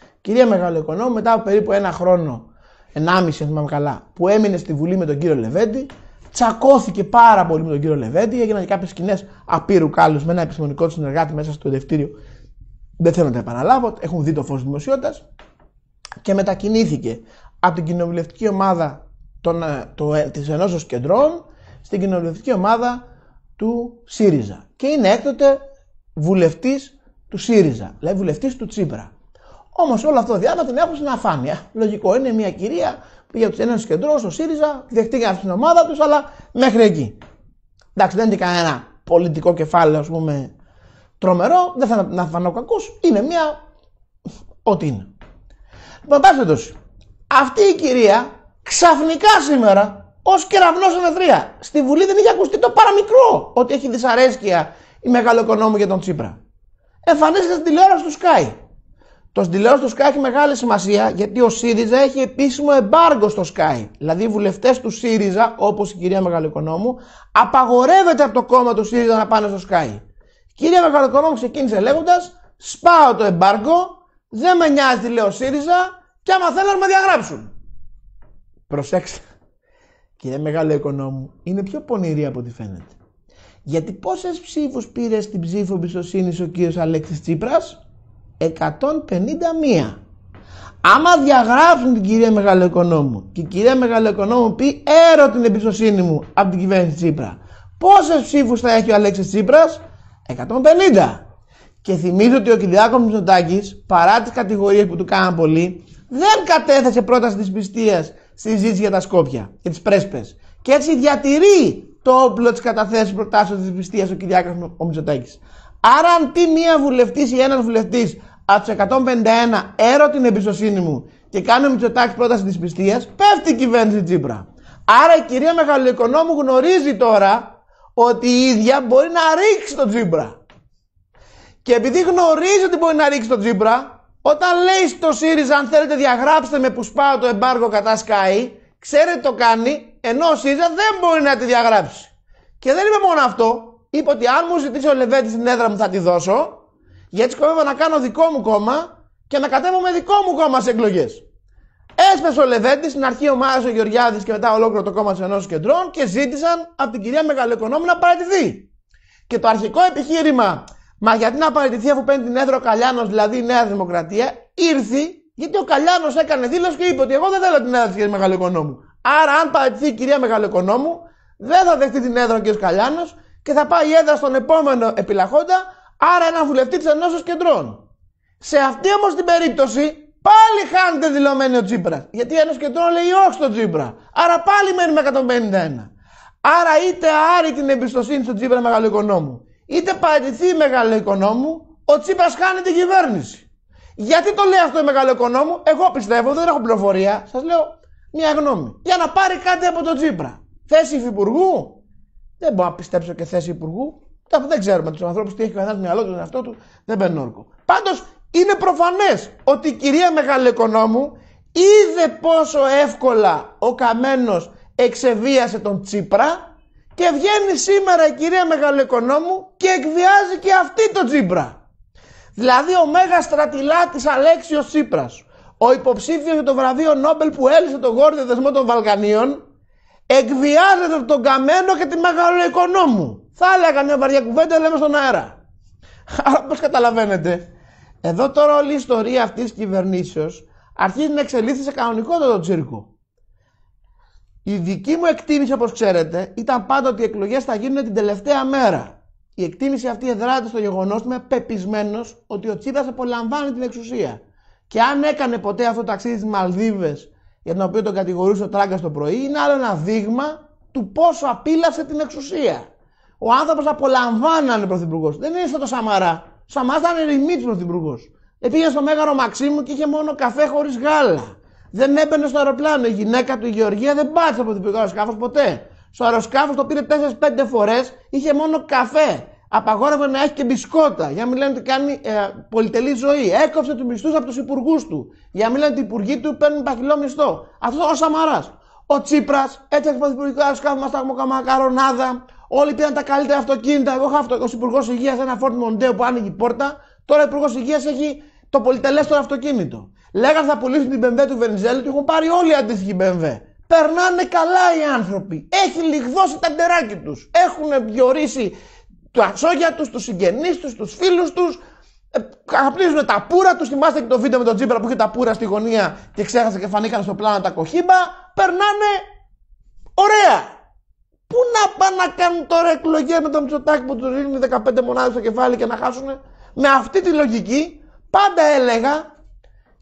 Η κυρία Μεγαλοοικονόμου, μετά από περίπου ένα χρόνο, ενάμιση, αν θυμάμαι καλά, που έμεινε στη Βουλή με τον κύριο Λεβέντη, τσακώθηκε πάρα πολύ με τον κύριο Λεβέντη. Έγιναν και κάποιες σκηνές απείρου κάλους με ένα επιστημονικό του συνεργάτη μέσα στο Δευτήριο. Δεν θέλω να τα επαναλάβω. Έχουν δει το φως δημοσιότητας. Και μετακινήθηκε από την κοινοβουλευτική ομάδα ε, ε, της Ενώσεως Κεντρών στην κοινοβουλευτική ομάδα του ΣΥΡΙΖΑ. Και είναι έκτοτε βουλευτής του ΣΥΡΙΖΑ, δηλαδή βουλευτής του Τσίπρα. Όμως όλο αυτό το διάβατο την έχουν στην αφάνεια. Λογικό είναι μια κυρία πήγε του Έλληνε κεντρός, ο ΣΥΡΙΖΑ, δεχτήκαν την ομάδα τους, αλλά μέχρι εκεί. Εντάξει, δεν είναι κανένα πολιτικό κεφάλαιο, ας πούμε, τρομερό, δεν θα να φανώ κακός, είναι μια. Ό,τι είναι. Παντάξτε αυτή η κυρία ξαφνικά σήμερα ως κεραυνός ανεθρία. Στη Βουλή δεν είχε ακουστεί το παραμικρό ότι έχει δυσαρέσκεια η μεγάλο για τον Τσίπρα. Εμφανίστηκε στην τηλεόραση του Sky. Το στυλό του Sky έχει μεγάλη σημασία γιατί ο ΣΥΡΙΖΑ έχει επίσημο εμπάργκο στο Sky. Δηλαδή, οι βουλευτές του ΣΥΡΙΖΑ, όπως η κυρία Μεγαλοοικονόμου, απαγορεύεται από το κόμμα του ΣΥΡΙΖΑ να πάνε στο Sky. Η κυρία Μεγαλοοικονόμου ξεκίνησε λέγοντας: Σπάω το εμπάργκο, δεν με νοιάζει τι λέει ΣΥΡΙΖΑ, και άμα θέλουν να με διαγράψουν. Προσέξτε. Κυρία Μεγαλοοικονόμου, είναι πιο πονηρή από ό,τι φαίνεται. Γιατί πόσες ψήφους πήρε στην ψήφο εμπιστοσύνης ο κύριος Αλέξης Τσίπρας, 151. Άμα διαγράφουν την κυρία Μεγαλοοικονόμου και η κυρία Μεγαλοοικονόμου πει έρω την εμπιστοσύνη μου από την κυβέρνηση Τσίπρα, Πόσες ψήφους θα έχει ο Αλέξης Τσίπρας, 150. Και θυμίζω ότι ο κυρίακο Μητσοτάκης, παρά τις κατηγορίες που του κάναν πολλοί, δεν κατέθεσε πρόταση της πιστείας στη ζήτηση για τα Σκόπια και τις πρέσπες. Και έτσι διατηρεί το όπλο της καταθέσεως προτάσεων της πιστείας ο Κυριάκος Μητσοτάκης. Άρα, Άρα μία βουλευτής ή ένα βουλευτή από του 151 έρω την εμπιστοσύνη μου και κάνω τάξη πρόταση της πιστείας, πέφτει η κυβέρνηση Τσίπρα. Άρα η κυρία Μεγαλοοικονόμου γνωρίζει τώρα ότι η ίδια μπορεί να ρίξει τον Τσίπρα. Και επειδή γνωρίζει ότι μπορεί να ρίξει τον Τσίπρα, όταν λέει στο ΣΥΡΙΖΑ αν θέλετε διαγράψτε με που σπάω το εμπάργο κατά ΣΚΑΙ, ξέρετε το κάνει, ενώ ο ΣΥΡΙΖΑ δεν μπορεί να τη διαγράψει. Και δεν είπε μόνο αυτό, είπε ότι αν μου ζητήσει ο Λεβέντης την έδρα μου θα τη δώσω, γιατί σκοπεύω να κάνω δικό μου κόμμα και να κατέβω με δικό μου κόμμα σε εκλογές. Έσπεσε ο Λεβέντης, στην αρχή ο Μάιο ο Γεωργιάδης και μετά ολόκληρο το κόμμα της Ενώση Κεντρών και ζήτησαν από την κυρία Μεγαλοοικονόμου να παραιτηθεί. Και το αρχικό επιχείρημα, μα γιατί να παραιτηθεί αφού παίρνει την έδρα ο Καλιάνος, δηλαδή η Νέα Δημοκρατία, ήρθε γιατί ο Καλιάνος έκανε δήλωση και είπε ότι εγώ δεν θέλω την έδρα της κυρίας Μεγαλοοικονόμου. Άρα, αν παραιτηθεί η κυρία Μεγαλοοικονόμου, δεν θα δεχτεί την έδρα ο κ. Καλιάνος και θα πάει η έδρα στον επόμενο επιλαχόντα Άρα ένα βουλευτής της Ενώσεως Κεντρών. Σε αυτή όμως την περίπτωση πάλι χάνεται δηλωμένο ο Τσίπρας. Γιατί η Ενώσεω Κεντρών λέει όχι στον Τσίπρα. Άρα πάλι μένει με 151. Άρα είτε άρει την εμπιστοσύνη στον Τσίπρα μεγαλοοικονόμου, είτε παραιτηθεί μεγαλοοικονόμου, ο Τσίπρας χάνει την κυβέρνηση. Γιατί το λέει αυτό η μεγαλοοικονόμου, εγώ πιστεύω, δεν έχω πληροφορία, σας λέω μια γνώμη. Για να πάρει κάτι από τον Τσίπρα. Θέση υφυπουργού, δεν μπορώ να πιστέψω και θέση υπουργού. Δεν ξέρουμε τους ανθρώπους τι έχει ο καθένα μυαλό του, τον εαυτό του, δεν μπαίνουν όρκο. Πάντως είναι προφανές ότι η κυρία Μεγαλοοικονόμου είδε πόσο εύκολα ο καμένος εξεβίασε τον Τσίπρα και βγαίνει σήμερα η κυρία Μεγαλοοικονόμου και εκβιάζει και αυτή τον Τσίπρα. Δηλαδή ο μέγας στρατηλάτης αλέξιος Τσίπρας, ο υποψήφιος για το βραβείο Νόμπελ που έλυσε τον γόρδιο δεσμό των Βαλκανίων, εκβιάζεται τον Καμένο και τη Μεγαλοοικονόμου. Θα έλεγα μια βαριά κουβέντα, λέμε στον αέρα. Αλλά πώς καταλαβαίνετε, εδώ τώρα όλη η ιστορία αυτής της κυβερνήσεως αρχίζει να εξελίσσεται σε κανονικότατο τσίρκο. Η δική μου εκτίμηση, όπως ξέρετε, ήταν πάντα ότι οι εκλογές θα γίνουν την τελευταία μέρα. Η εκτίμηση αυτή εδράται στο γεγονός ότι είμαι πεπισμένος ότι ο Τσίπρας απολαμβάνει την εξουσία. Και αν έκανε ποτέ αυτό το ταξίδι στις Μαλδίβες, για τον οποίο τον κατηγορούσε ο Τράγκα το πρωί, είναι άλλο ένα δείγμα του πόσο απείλασε την εξουσία. Ο άνθρωπος απολαμβάνει να πρωθυπουργό. Δεν είναι αυτό το Σαμαρά. Ο Σαμαράς ήταν ρημίτη πρωθυπουργός. Επήγαινε στο μέγαρο Μαξίμου και είχε μόνο καφέ χωρίς γάλα. Δεν έμπαινε στο αεροπλάνο. Η γυναίκα του η Γεωργία δεν πάτησε από την αεροσκάφος ποτέ. Στο αεροσκάφος το πήρε 4-5 φορές, είχε μόνο καφέ. Απαγόρευε να έχει και μπισκότα. Για να μην λένε ότι κάνει ε, πολυτελή ζωή. Έκοψε τους μισθούς από τους υπουργούς του. Για να μην λένε ότι οι υπουργοί του παίρνουν παχυλό μισθό. Αυτός ο Σαμαράς. Ο Τσίπρας, έτσι έχει πρωθυπουργικό αεροσκάφο, μας τα έχουμε καμακαρονάδα. Όλοι πήραν τα καλύτερα αυτοκίνητα. Εγώ είχα ο Υπουργός Υγείας ένα Ford Mondeo που άνοιγε η πόρτα. Τώρα ο Υπουργός Υγείας έχει το πολυτελέστερο αυτοκίνητο. Λέγανε θα πουλήσουν την BMW του Βενιζέλη, και έχουν πάρει όλοι οι αντίστοιχοι BMW. Περνάνε καλά οι άνθρωποι. Έχει λιγδώσει τα ντεράκι του. Έχουν διορίσει τα σόγια τους, τους συγγενείς τους, τους φίλους τους. Ε, Καπνίζουν τα πουρα τους. Θυμάστε και το βίντεο με τον Τζίπρα που είχε τα πουρα στη γωνία και ξέχασε και φανήκαν στο πλάνο τα κοχύμπα. Περνάνε ωραία. Πού να πάνε να κάνουν τώρα εκλογέ με τον Μητσοτάκη που τους δίνουν 15 μονάδες στο κεφάλι και να χάσουν. Με αυτή τη λογική πάντα έλεγα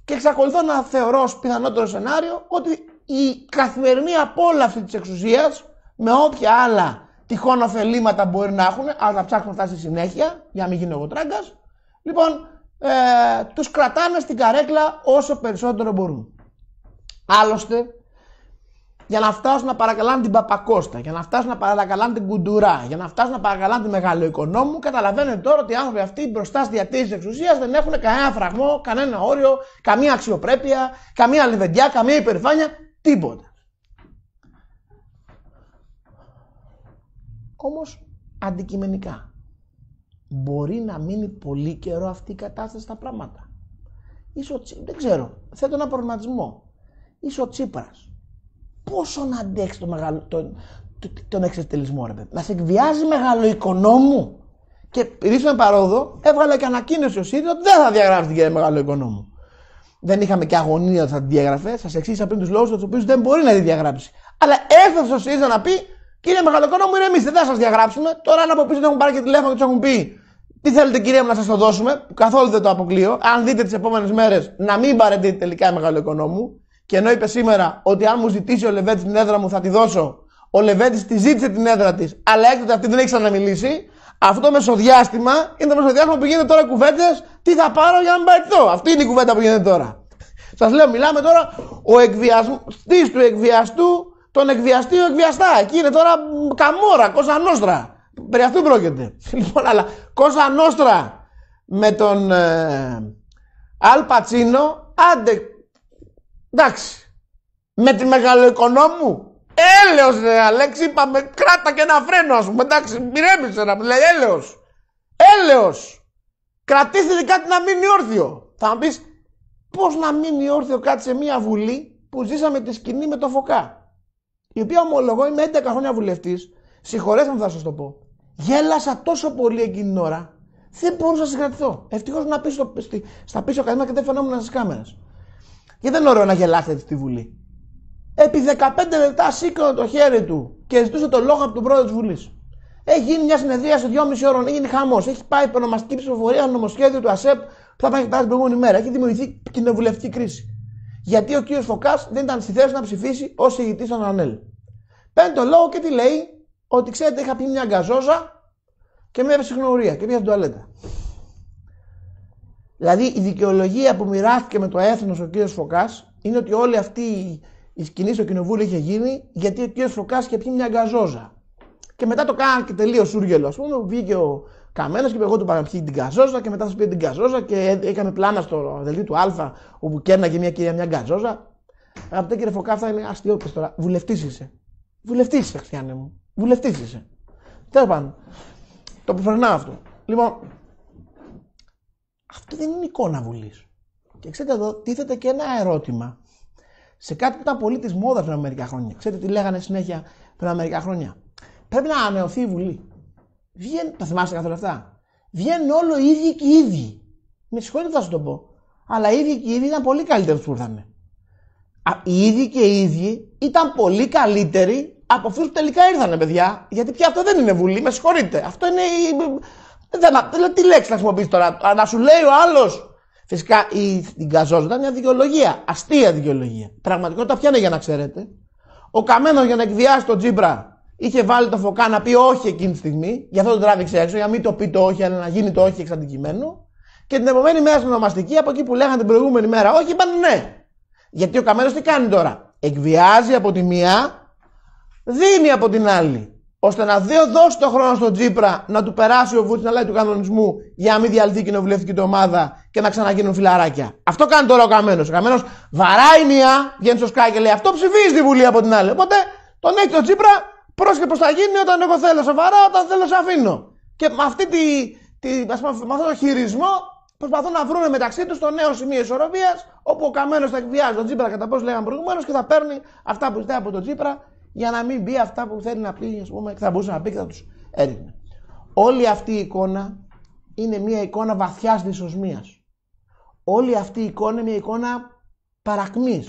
και εξακολουθώ να θεωρώ ως πιθανότερο σενάριο ότι η καθημερινή απόλαυση της εξουσίας με όποια άλλα τυχόν ωφελήματα μπορεί να έχουν, αλλά να ψάχνουν αυτά στη συνέχεια, για να μην γίνω εγώ τράγκας, λοιπόν, ε, τους κρατάνε στην καρέκλα όσο περισσότερο μπορούν. Άλλωστε, για να φτάσουν να παρακαλάνε την Παπακώστα, για να φτάσουν να παρακαλάνε την Κουντουρά, για να φτάσουν να παρακαλάνε τη Μεγαλοοικονόμου. Καταλαβαίνετε τώρα ότι οι άνθρωποι αυτοί μπροστά στη διατήρηση εξουσίας δεν έχουν κανένα φραγμό, κανένα όριο, καμία αξιοπρέπεια, καμία λιβεντιά, καμία υπερηφάνεια, τίποτα. Όμως, αντικειμενικά μπορεί να μείνει πολύ καιρό αυτή η κατάσταση στα πράγματα. Ίσο, δεν ξέρω, θέτω ένα προβληματισμό. Είσαι ο Τσίπρας, πόσο να αντέξει το μεγάλο, τον, τον εξευτελισμό, ρε παιδί. Μα εκβιάζει μεγάλο οικονόμου. Και ρίχνουμε παρόδο, έβγαλε και ανακοίνωση ο ΣΥΡΙΖΑ ότι δεν θα διαγράψει την κυρία Μεγάλο Οικονόμου. Δεν είχαμε και αγωνία ότι θα τη διαγραφέ. Σας εξήγησα πριν τους λόγους τους οποίους δεν μπορεί να τη διαγράψει. Αλλά έφτασε ο ΣΥΡΙΖΑ να πει: Κύριε Μεγάλο Οικονόμου, ηρεμήστε, δεν θα σας διαγράψουμε. Τώρα αν από πίσω έχουν πάρει και τηλέφωνο και τους έχουν πει: Τι θέλετε, κυρία μου, να σας το δώσουμε. Καθόλου δεν το αποκλείω. Αν δείτε τις επόμενες μέρες να μην παρετείτε τελικά η Μεγάλο Οικονόμου, και ενώ είπε σήμερα ότι αν μου ζητήσει ο Λεβέντη την έδρα μου θα τη δώσω, ο Λεβέντη τη ζήτησε την έδρα της, αλλά έκτοτε αυτή δεν έχει ξαναμιλήσει, αυτό το μεσοδιάστημα είναι το μεσοδιάστημα που γίνεται τώρα κουβέντες, τι θα πάρω για να μπαρτηθώ. Αυτή είναι η κουβέντα που γίνεται τώρα. Σας λέω, μιλάμε τώρα ο εκβιαστή του εκβιαστού, τον εκβιαστή ο εκβιαστά. Εκεί είναι τώρα καμόρα, κόσα νόστρα. Περί αυτού πρόκειται. Λοιπόν, αλλά κόσα με τον ε, Αλ άντε Εντάξει. Με τη μεγαλοοικονόμου. Έλεος ρε Αλέξη, είπαμε κράτα και ένα φρένο ας πούμε. Εντάξει, σε να λέει έλεος. Έλεος! Κρατήθηκε κάτι να μείνει όρθιο. Θα μου πεις, πώς να μείνει όρθιο κάτι σε μια βουλή που ζήσαμε τη σκηνή με το φωκά. Η οποία ομολογώ είμαι 11 χρόνια βουλευτής, Συγχωρέστε μου θα σας το πω. Γέλασα τόσο πολύ εκείνη την ώρα. Δεν μπορούσα να συγκρατηθώ. Ευτυχώς να πεις στα πίσω καθένα και δεν φαινόμουν στι κάμερε. Γιατί δεν είναι ωραίο να γελάσετε στη Βουλή. Επί 15 λεπτά σήκωνε το χέρι του και ζητούσε το λόγο από τον πρόεδρο της Βουλής. Έχει γίνει μια συνεδρία σε 2,5 ώρων, έγινε χαμός. Έχει πάει ονομαστική ψηφοφορία, νομοσχέδιο του ΑΣΕΠ που θα πάει την προηγούμενη μέρα. Έχει δημιουργηθεί κοινοβουλευτική κρίση. Γιατί ο κύριος Φωκάς δεν ήταν στη θέση να ψηφίσει ως ηγητής των ΑΝΕΛ. Παίρνει το λόγο και τι λέει, ότι ξέρετε, είχα πει μια γκαζόζα και μια ψυχνοουρία και μια τουαλέτα. Δηλαδή η δικαιολογία που μοιράστηκε με το έθνος ο κύριος Φωκάς είναι ότι όλη αυτή η σκηνή στο κοινοβούλιο είχε γίνει γιατί ο κύριος Φωκάς είχε πιει μια γκαζόζα. Και μετά το κάνανε και τελείως σούργελο. Ας πούμε, βγήκε ο Καμένος και είπε: Εγώ του πιει την γκαζόζα» και μετά σας πήρε την γκαζόζα και ε, έκανε πλάνα στο δελτίο του Α όπου κέρναγε μια κυρία μια γκαζόζα. Αγαπητέ κύριε Φωκά, θα είναι αστείοπτε τώρα. Βουλευτής είσαι. Βουλευτής μου. Βουλευτής είσαι. Τέλος πάντων. Το ξεχνάω αυτό. Λοιπόν, αυτό δεν είναι εικόνα Βουλής. Και ξέρετε εδώ, τίθεται και ένα ερώτημα σε κάτι που ήταν πολύ τη μόδας πριν από μερικά χρόνια. Ξέρετε τι λέγανε συνέχεια πριν από μερικά χρόνια. Πρέπει να ανανεωθεί η Βουλή. Βγαίνει, το θυμάστε καθόλου αυτά. Βγαίνουν όλο οι ίδιοι και οι ίδιοι. Με συγχωρείτε θα σου το πω. Αλλά οι ίδιοι και οι ίδιοι ήταν πολύ καλύτεροι που ήρθαν. Οι ίδιοι και οι ίδιοι ήταν πολύ καλύτεροι από αυτούς που τελικά ήρθαν, παιδιά. Γιατί πια αυτό δεν είναι Βουλή, με συγχωρείτε. Αυτό είναι η δεν τι λέξη να χρησιμοποιήσει τώρα. Να σου λέει ο άλλος. Φυσικά η, η ήταν μια δικαιολογία. Αστεία δικαιολογία. Πραγματικότητα ποια είναι για να ξέρετε. Ο καμένο για να εκβιάσει τον Τζίμπρα είχε βάλει το φωκά να πει όχι εκείνη τη στιγμή. Γι' αυτό τον τράβηξε έξω. Για να μην το πει το όχι, αλλά να γίνει το όχι εξ Και την επόμενη μέρα στην ονομαστική, από εκεί που λέγανε την προηγούμενη μέρα όχι, είπαν ναι. Γιατί ο καμένος τι κάνει τώρα. Εκβιάζει από τη μία, δίνει από την άλλη ώστε να δώσει το χρόνο στον Τζίπρα να του περάσει ο να λέει του κανονισμού για να μην διαλυθεί η κοινοβουλευτική του ομάδα και να ξαναγίνουν φιλαράκια. Αυτό κάνει τώρα ο Καμένος. Ο Καμένος βαράει μία, βγαίνει στο σκάκι και λέει αυτό ψηφίζει τη Βουλή από την άλλη. Οπότε τον έχει τον Τζίπρα, πρόσχε πώ θα γίνει όταν εγώ θέλω βαρά, όταν θέλω σε αφήνω. Και με, αυτή τη, τη, πούμε, το χειρισμό προσπαθούν να βρουν μεταξύ τους το νέο σημείο ισορροπίας όπου ο Καμένος θα εκβιάζει τον Τζίπρα κατά πώ λέγαμε προηγουμένως και θα παίρνει αυτά που ζητάει από τον Τζίπρα για να μην μπει αυτά που θέλει να πει, ας πούμε, θα μπορούσε να πει και θα τους έριχνε. Όλη αυτή η εικόνα είναι μια εικόνα βαθιά δυσοσμίας. Όλη αυτή η εικόνα είναι μια εικόνα παρακμής.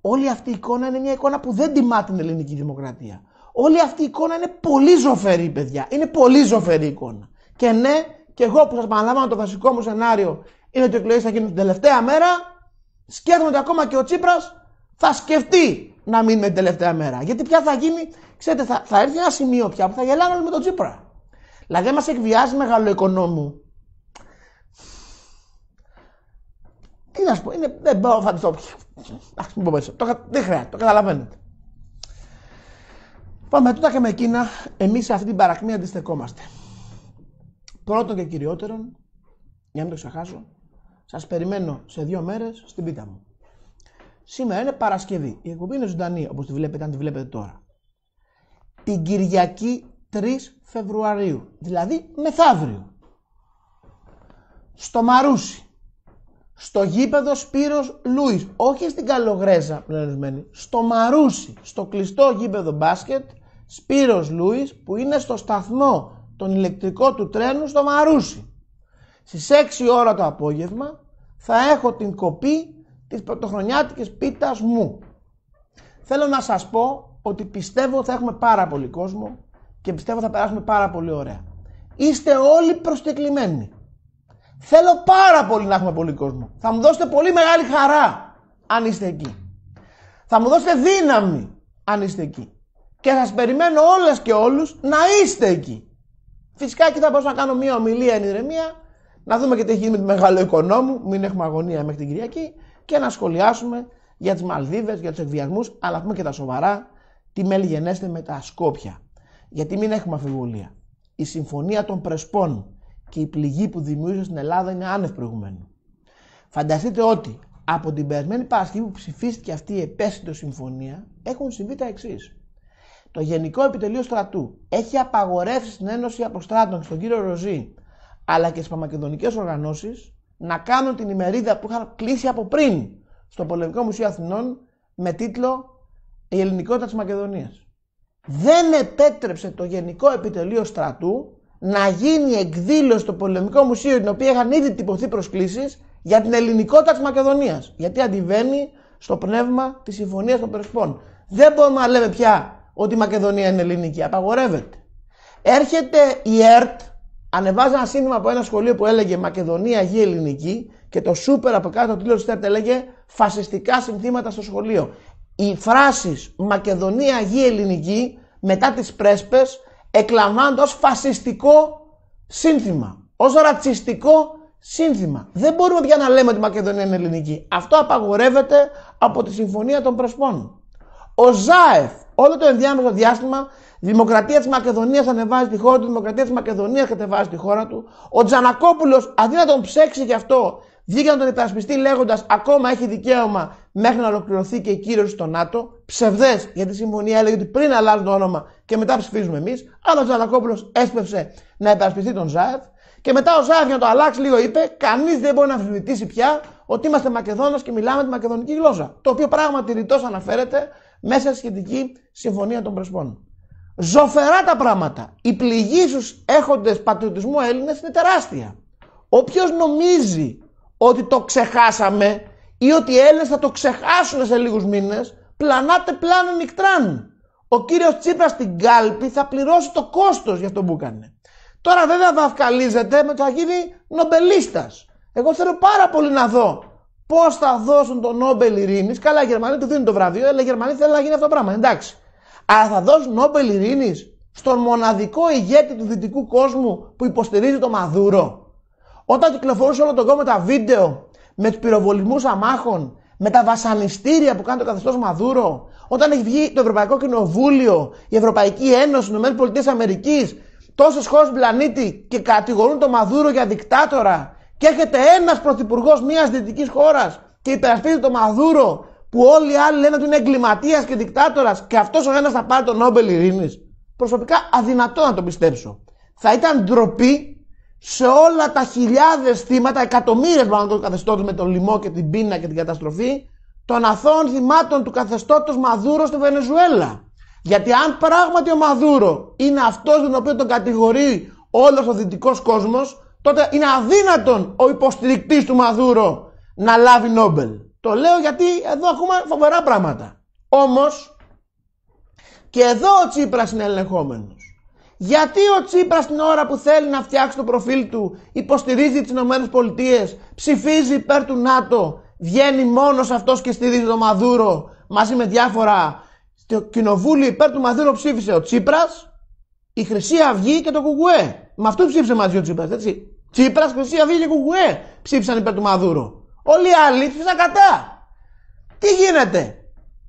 Όλη αυτή η εικόνα είναι μια εικόνα που δεν τιμά την ελληνική δημοκρατία. Όλη αυτή η εικόνα είναι πολύ ζωφερή, παιδιά. Είναι πολύ ζωφερή εικόνα. Και ναι, και εγώ που σας παραλάμβανα το βασικό μου σενάριο είναι ότι οι εκλογέ θα γίνουν την τελευταία μέρα. Σκέφτομαι ότι ακόμα και ο Τσίπρας θα σκεφτεί να μείνουμε την τελευταία μέρα. Γιατί πια θα γίνει, ξέρετε, θα, θα έρθει ένα σημείο πια που θα γελάμε με τον Τσίπρα. Δηλαδή, δεν μα εκβιάζει μεγάλο οικονόμου. Τι να σου πω, είναι, δεν μπορώ να φανταστώ. Το, δεν χρειάζεται, το καταλαβαίνετε. Πάμε τούτα και με εκείνα, εμείς σε αυτή την παρακμή αντιστεκόμαστε. Πρώτον και κυριότερον, για να μην το ξεχάσω, σας περιμένω σε δύο μέρες στην πίτα μου. Σήμερα είναι Παρασκευή. Η εκπομπή είναι ζωντανή, όπως τη βλέπετε, αν τη βλέπετε τώρα. Την Κυριακή 3 Φεβρουαρίου, δηλαδή μεθαύριο, στο Μαρούσι, στο γήπεδο Σπύρος Λούις, όχι στην Καλογρέζα πλέον στο Μαρούσι, στο κλειστό γήπεδο μπάσκετ, Σπύρος Λούις που είναι στο σταθμό τον ηλεκτρικό του τρένου στο Μαρούσι. Στις 6 ώρα το απόγευμα θα έχω την κοπή της πρωτοχρονιάτικης πίτας μου. Θέλω να σας πω ότι πιστεύω θα έχουμε πάρα πολύ κόσμο και πιστεύω θα περάσουμε πάρα πολύ ωραία. Είστε όλοι προσκεκλημένοι. Θέλω πάρα πολύ να έχουμε πολύ κόσμο. Θα μου δώσετε πολύ μεγάλη χαρά αν είστε εκεί. Θα μου δώσετε δύναμη αν είστε εκεί. Και σας περιμένω όλες και όλους να είστε εκεί. Φυσικά και θα μπορούσα να κάνω μια ομιλία εν ηρεμία, να δούμε και τι έχει γίνει με τη μεγάλο οικονόμου, μην έχουμε αγωνία μέχρι την Κυριακή και να σχολιάσουμε για τις Μαλδίβες, για τους εκβιασμούς, αλλά πούμε και τα σοβαρά, τι μελγενέστε με τα Σκόπια. Γιατί μην έχουμε αφιβολία. Η συμφωνία των Πρεσπών και η πληγή που δημιούργησε στην Ελλάδα είναι άνευ προηγουμένου. Φανταστείτε ότι από την περασμένη Παρασκευή που ψηφίστηκε αυτή η επέστητο συμφωνία έχουν συμβεί τα εξής. Το Γενικό Επιτελείο Στρατού έχει απαγορεύσει στην Ένωση Αποστράτων στον κύριο Ροζή αλλά και στις παμακεδονικές οργανώσεις να κάνουν την ημερίδα που είχαν κλείσει από πριν στο Πολεμικό Μουσείο Αθηνών με τίτλο «Η ελληνικότητα της Μακεδονίας». Δεν επέτρεψε το Γενικό Επιτελείο Στρατού να γίνει εκδήλωση στο Πολεμικό Μουσείο την οποία είχαν ήδη τυπωθεί προσκλήσεις για την ελληνικότητα της Μακεδονίας. Γιατί αντιβαίνει στο πνεύμα της Συμφωνίας των Περισπών. Δεν μπορούμε να λέμε πια ότι η Μακεδονία είναι ελληνική. Απαγορεύεται. Έρχεται η ΕΡΤ Ανεβάζει ένα σύνθημα από ένα σχολείο που έλεγε Μακεδονία γη Ελληνική και το σούπερ από κάτω του τη Στέπτ έλεγε Φασιστικά συνθήματα στο σχολείο. Οι φράσεις Μακεδονία γη Ελληνική μετά τις πρέσπες εκλαμβάνονται ως φασιστικό σύνθημα. Ως ρατσιστικό σύνθημα. Δεν μπορούμε πια να λέμε ότι η Μακεδονία είναι ελληνική. Αυτό απαγορεύεται από τη Συμφωνία των Πρεσπών. Ο Ζάεφ όλο το ενδιάμεσο διάστημα Δημοκρατία της Μακεδονίας ανεβάζει τη χώρα του, Δημοκρατία της Μακεδονίας κατεβάζει τη χώρα του. Ο Τζανακόπουλος, αντί να τον ψέξει γι' αυτό, βγήκε να τον υπερασπιστεί λέγοντας ακόμα έχει δικαίωμα μέχρι να ολοκληρωθεί και η κύρωση στο ΝΑΤΟ. Ψευδές, γιατί η συμφωνία έλεγε ότι πριν αλλάζουν το όνομα και μετά ψηφίζουμε εμείς. Αλλά ο Τζανακόπουλος έσπευσε να υπερασπιστεί τον Ζάεφ. Και μετά ο Ζάεφ για να το αλλάξει λίγο είπε: Κανείς δεν μπορεί να αμφισβητήσει πια ότι είμαστε Μακεδόνας και μιλάμε τη μακεδονική γλώσσα. Το οποίο πράγματι ρητός αναφέρεται μέσα στη σχετική συμφωνία των Πρεσπών. Ζωφερά τα πράγματα. Οι πληγή στους έχοντες πατριωτισμού Έλληνες είναι τεράστια. Όποιος νομίζει ότι το ξεχάσαμε ή ότι οι Έλληνες θα το ξεχάσουν σε λίγους μήνες, πλανάτε πλάνο νικτράν. Ο κύριος Τσίπρας στην κάλπη θα πληρώσει το κόστος για αυτό που έκανε. Τώρα βέβαια αυκαλίζεται με το θα γίνει νομπελίστας. Εγώ θέλω πάρα πολύ να δω πώς θα δώσουν τον Νόμπελ Ειρήνης. Καλά, οι Γερμανοί του δίνουν το βραβείο, αλλά οι Γερμανοί θέλουν να γίνει αυτό το πράγμα. Εντάξει. Αλλά θα δώσουν Νόμπελ ειρήνης στον μοναδικό ηγέτη του δυτικού κόσμου που υποστηρίζει το Μαδούρο. Όταν κυκλοφορούσε όλο τον κόμμα τα βίντεο με τους πυροβολισμούς αμάχων, με τα βασανιστήρια που κάνει το καθεστώς Μαδούρο, όταν έχει βγει το Ευρωπαϊκό Κοινοβούλιο, η Ευρωπαϊκή Ένωση, οι ΗΠΑ, τόσες χώρες πλανήτη και κατηγορούν το Μαδούρο για δικτάτορα, και έρχεται ένας πρωθυπουργός μιας δυτικής χώρας και υπερασπίζει το Μαδούρο που όλοι οι άλλοι λένε ότι είναι εγκληματίας και δικτάτορας και αυτός ο ένας θα πάρει τον Νόμπελ Ειρήνης. Προσωπικά αδυνατό να το πιστέψω. Θα ήταν ντροπή σε όλα τα χιλιάδες θύματα, εκατομμύρια μάλλον των καθεστώτων με τον λοιμό και την πείνα και την καταστροφή των αθώων θυμάτων του καθεστώτος Μαδούρο στη Βενεζουέλα. Γιατί αν πράγματι ο Μαδούρο είναι αυτός τον οποίο τον κατηγορεί όλος ο δυτικός κόσμος, τότε είναι αδύνατον ο υποστηρικτής του Μαδούρο να λάβει Νόμπελ. Το λέω γιατί εδώ έχουμε φοβερά πράγματα. Όμως, και εδώ ο Τσίπρας είναι ελεγχόμενος. Γιατί ο Τσίπρας την ώρα που θέλει να φτιάξει το προφίλ του υποστηρίζει τις ΗΠΑ, ψηφίζει υπέρ του ΝΑΤΟ, βγαίνει μόνος αυτός και στηρίζει το Μαδούρο μαζί με διάφορα στο κοινοβούλιο υπέρ του Μαδούρο ψήφισε ο Τσίπρας, η Χρυσή Αυγή και το Κουκουέ. Με αυτό ψήφισε μαζί ο Τσίπρας, έτσι. Τσίπρας, Χρυσή Αυγή και Κουκουέ ψήφισαν υπέρ του Μαδούρο. Όλοι οι άλλοι ψήφισαν κατά. Τι γίνεται.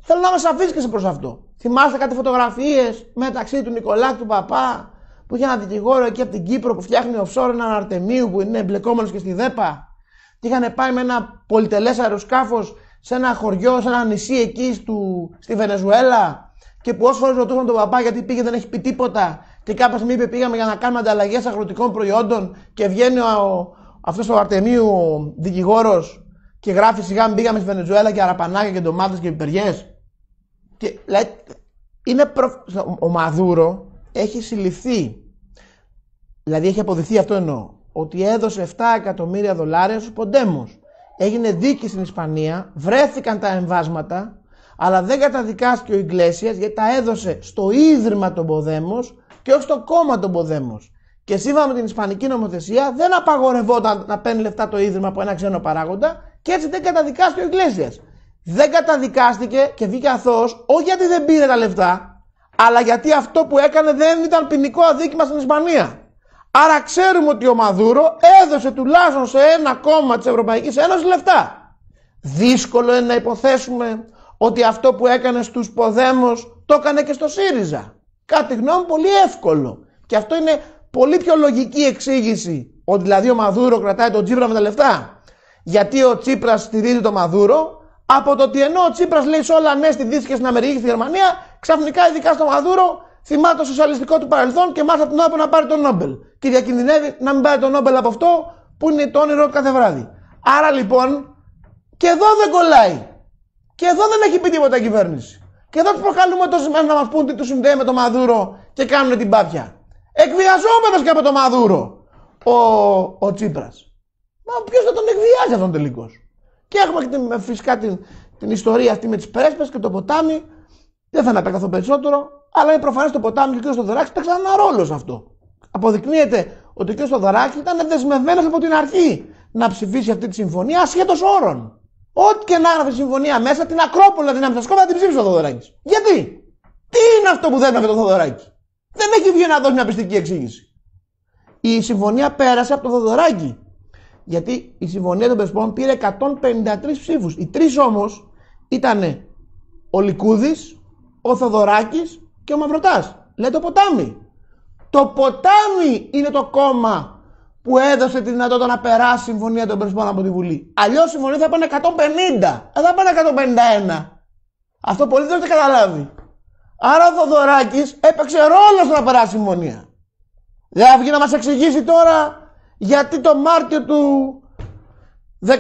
Θέλω να μα αφήσει και σε προς αυτό. Θυμάστε κάτι φωτογραφίες μεταξύ του Νικολάκη του Παπά που είχε ένα δικηγόρο εκεί από την Κύπρο που φτιάχνει offshore έναν Αρτεμίου που είναι εμπλεκόμενος και στη ΔΕΠΑ. Και είχαν πάει με ένα πολυτελές αεροσκάφος σε ένα χωριό, σε ένα νησί εκεί στη Βενεζουέλα. Και που όσε φορές ρωτούσαν τον παπά γιατί πήγε δεν έχει πει τίποτα. Και κάποια στιγμή πήγαμε για να κάνουμε ανταλλαγές αγροτικών προϊόντων. Και βγαίνει αυτός ο Αρτεμίου δικηγόρος και γράφει σιγά μην πήγαμε στη Βενεζουέλα και αραπανάκια και ντομάτες και πιπεριές. Και, λέει, είναι προ... Ο Μαδούρο έχει συλληφθεί. Δηλαδή έχει αποδειχθεί αυτό εννοώ. Ότι έδωσε 7 εκατομμύρια δολάρια στους ποντέμους. Έγινε δίκη στην Ισπανία, βρέθηκαν τα εμβάσματα, αλλά δεν καταδικάστηκε ο Ιγκλέσιας γιατί τα έδωσε στο ίδρυμα των Ποδέμο και όχι στο κόμμα των Ποδέμο. Και σύμφωνα με την Ισπανική νομοθεσία δεν απαγορευόταν να παίρνει λεφτά το ίδρυμα από ένα ξένο παράγοντα, και έτσι δεν καταδικάστηκε ο Ιγκλέσιας. Δεν καταδικάστηκε και βγήκε αθώος, όχι γιατί δεν πήρε τα λεφτά, αλλά γιατί αυτό που έκανε δεν ήταν ποινικό αδίκημα στην Ισπανία. Άρα ξέρουμε ότι ο Μαδούρο έδωσε τουλάχιστον σε ένα κόμμα της Ευρωπαϊκής Ένωσης λεφτά. Δύσκολο είναι να υποθέσουμε ότι αυτό που έκανε στους ποδέμους το έκανε και στο ΣΥΡΙΖΑ. Κάτι γνώμη πολύ εύκολο. Και αυτό είναι πολύ πιο λογική εξήγηση. Ότι δηλαδή ο Μαδούρο κρατάει τον Τζίπρα με τα λεφτά γιατί ο Τσίπρας στηρίζει το Μαδούρο, από το ότι ενώ ο Τσίπρας λέει σε όλα ναι στη Δύση και στην Αμερική και στη Γερμανία, ξαφνικά ειδικά στο Μαδούρο θυμάται το σοσιαλιστικό του παρελθόν και μάθα την ώρα να πάρει τον Νόμπελ. Και διακινδυνεύει να μην πάρει τον Νόμπελ από αυτό που είναι το όνειρο κάθε βράδυ. Άρα λοιπόν και εδώ δεν κολλάει. Και εδώ δεν έχει πει τίποτα η κυβέρνηση. Και εδώ τους προκαλούμε τόσε μέρε να μας πούν τι τους συνδέει με τον Μαδούρο και κάνουν την πάπια. Εκβιαζόμενος και από το Μαδούρο ο, ο Τσίπρας. Μα ποιος θα τον εκβιάζει αυτόν τελικώ. Και έχουμε και φυσικά την, την ιστορία αυτή με τις πρέσπες και το ποτάμι. Δεν θα αναπεκταθώ περισσότερο, αλλά είναι προφανές το ποτάμι και ο κ. Στοδωράκης παίξαν ένα ρόλο σε αυτό. Αποδεικνύεται ότι ο κ. Στοδωράκης ήταν δεσμευμένος από την αρχή να ψηφίσει αυτή τη συμφωνία ασχέτως όρων. Ό,τι και να έγραφε συμφωνία μέσα, την Ακρόπολη, την Αμυθασκόπα, την ψήφισε ο Θοδωράκη. Γιατί? Τι είναι αυτό που δεν το Θοδωράκη. Δεν έχει βγει να δώσει μια πιστική εξήγηση. Η συμφωνία πέρασε από το Θοδωράκη. Γιατί η συμφωνία των Πρεσπών πήρε 153 ψήφους. Οι τρεις όμως ήταν ο Λικούδης, ο Θοδωράκης και ο Μαυροτάς. Λέει το ποτάμι. Το ποτάμι είναι το κόμμα που έδωσε τη δυνατότητα να περάσει η συμφωνία των Πρεσπών από τη Βουλή. Αλλιώς η συμφωνία θα πάνε 150. Δεν θα πάνε 151. Αυτό πολύ δεν το καταλάβει. Άρα ο Θοδωράκης έπαιξε ρόλο στο να περάσει η συμφωνία. Δεν θα βγει να μας εξηγήσει τώρα γιατί το Μάρτιο του 18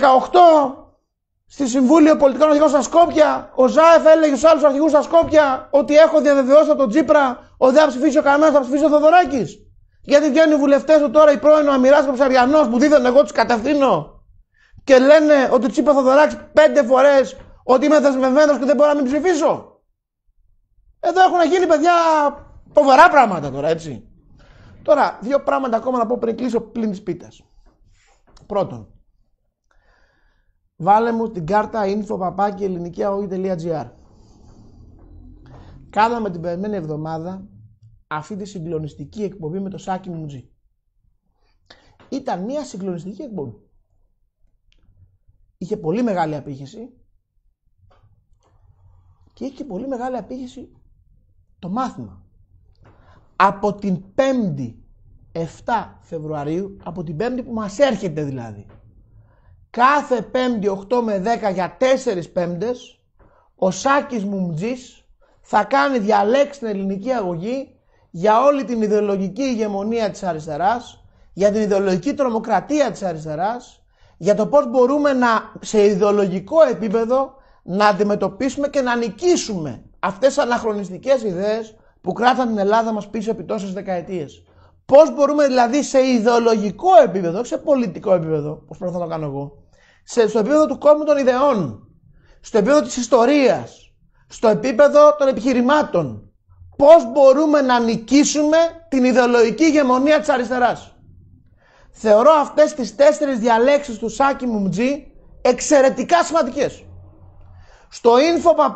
στη Συμβούλιο Πολιτικών Αρχηγών στα Σκόπια, ο Ζάεφ έλεγε στους άλλους αρχηγούς στα Σκόπια ότι έχω διαβεβαιώσει από τον Τσίπρα ότι δεν θα ψηφίσει ο κανένας, θα ψηφίσει ο Θοδωράκης. Γιατί βγαίνουν οι βουλευτές του τώρα, οι πρώην ο Αμυράς και ο Ψαριανός που δίδονται, εγώ τους κατευθύνω και λένε ότι Τσίπρα Θοδωράκης πέντε φορές ότι είμαι δεσμευμένος και δεν μπορώ να μην ψηφίσω. Εδώ έχουν γίνει παιδιά φοβερά πράγματα τώρα, έτσι. Τώρα, δύο πράγματα ακόμα να πω πριν κλείσω πλην της πίτας. Πρώτον, βάλε μου την κάρτα info.ελληνικιαoi.gr Κάναμε την περασμένη εβδομάδα αυτή τη συγκλονιστική εκπομπή με το Σάκη Μουτζή. Ήταν μια συγκλονιστική εκπομπή. Είχε πολύ μεγάλη απήχηση και είχε πολύ μεγάλη απήχηση το μάθημα. Από την πέμπτη 7 Φεβρουαρίου, από την Πέμπτη που μας έρχεται δηλαδή. Κάθε Πέμπτη 8 με 10 για 4 Πέμπτες, ο Σάκης Μουμτζής θα κάνει διαλέξει στην ελληνική αγωγή για όλη την ιδεολογική ηγεμονία της αριστεράς, για την ιδεολογική τρομοκρατία της αριστεράς, για το πώς μπορούμε να, σε ιδεολογικό επίπεδο να αντιμετωπίσουμε και να νικήσουμε αυτές τις αναχρονιστικές ιδέες που κράτησαν την Ελλάδα μας πίσω επί τόσες δεκαετίες. Πώς μπορούμε δηλαδή σε ιδεολογικό επίπεδο, σε πολιτικό επίπεδο, όπω προσπαθώ να το κάνω εγώ, στο επίπεδο του κόμμου των ιδεών, στο επίπεδο της ιστορίας, στο επίπεδο των επιχειρημάτων, πώς μπορούμε να νικήσουμε την ιδεολογική ηγεμονία της αριστεράς. Θεωρώ αυτές τις τέσσερις διαλέξεις του Σάκη Μουμτζή εξαιρετικά σημαντικές. Στο info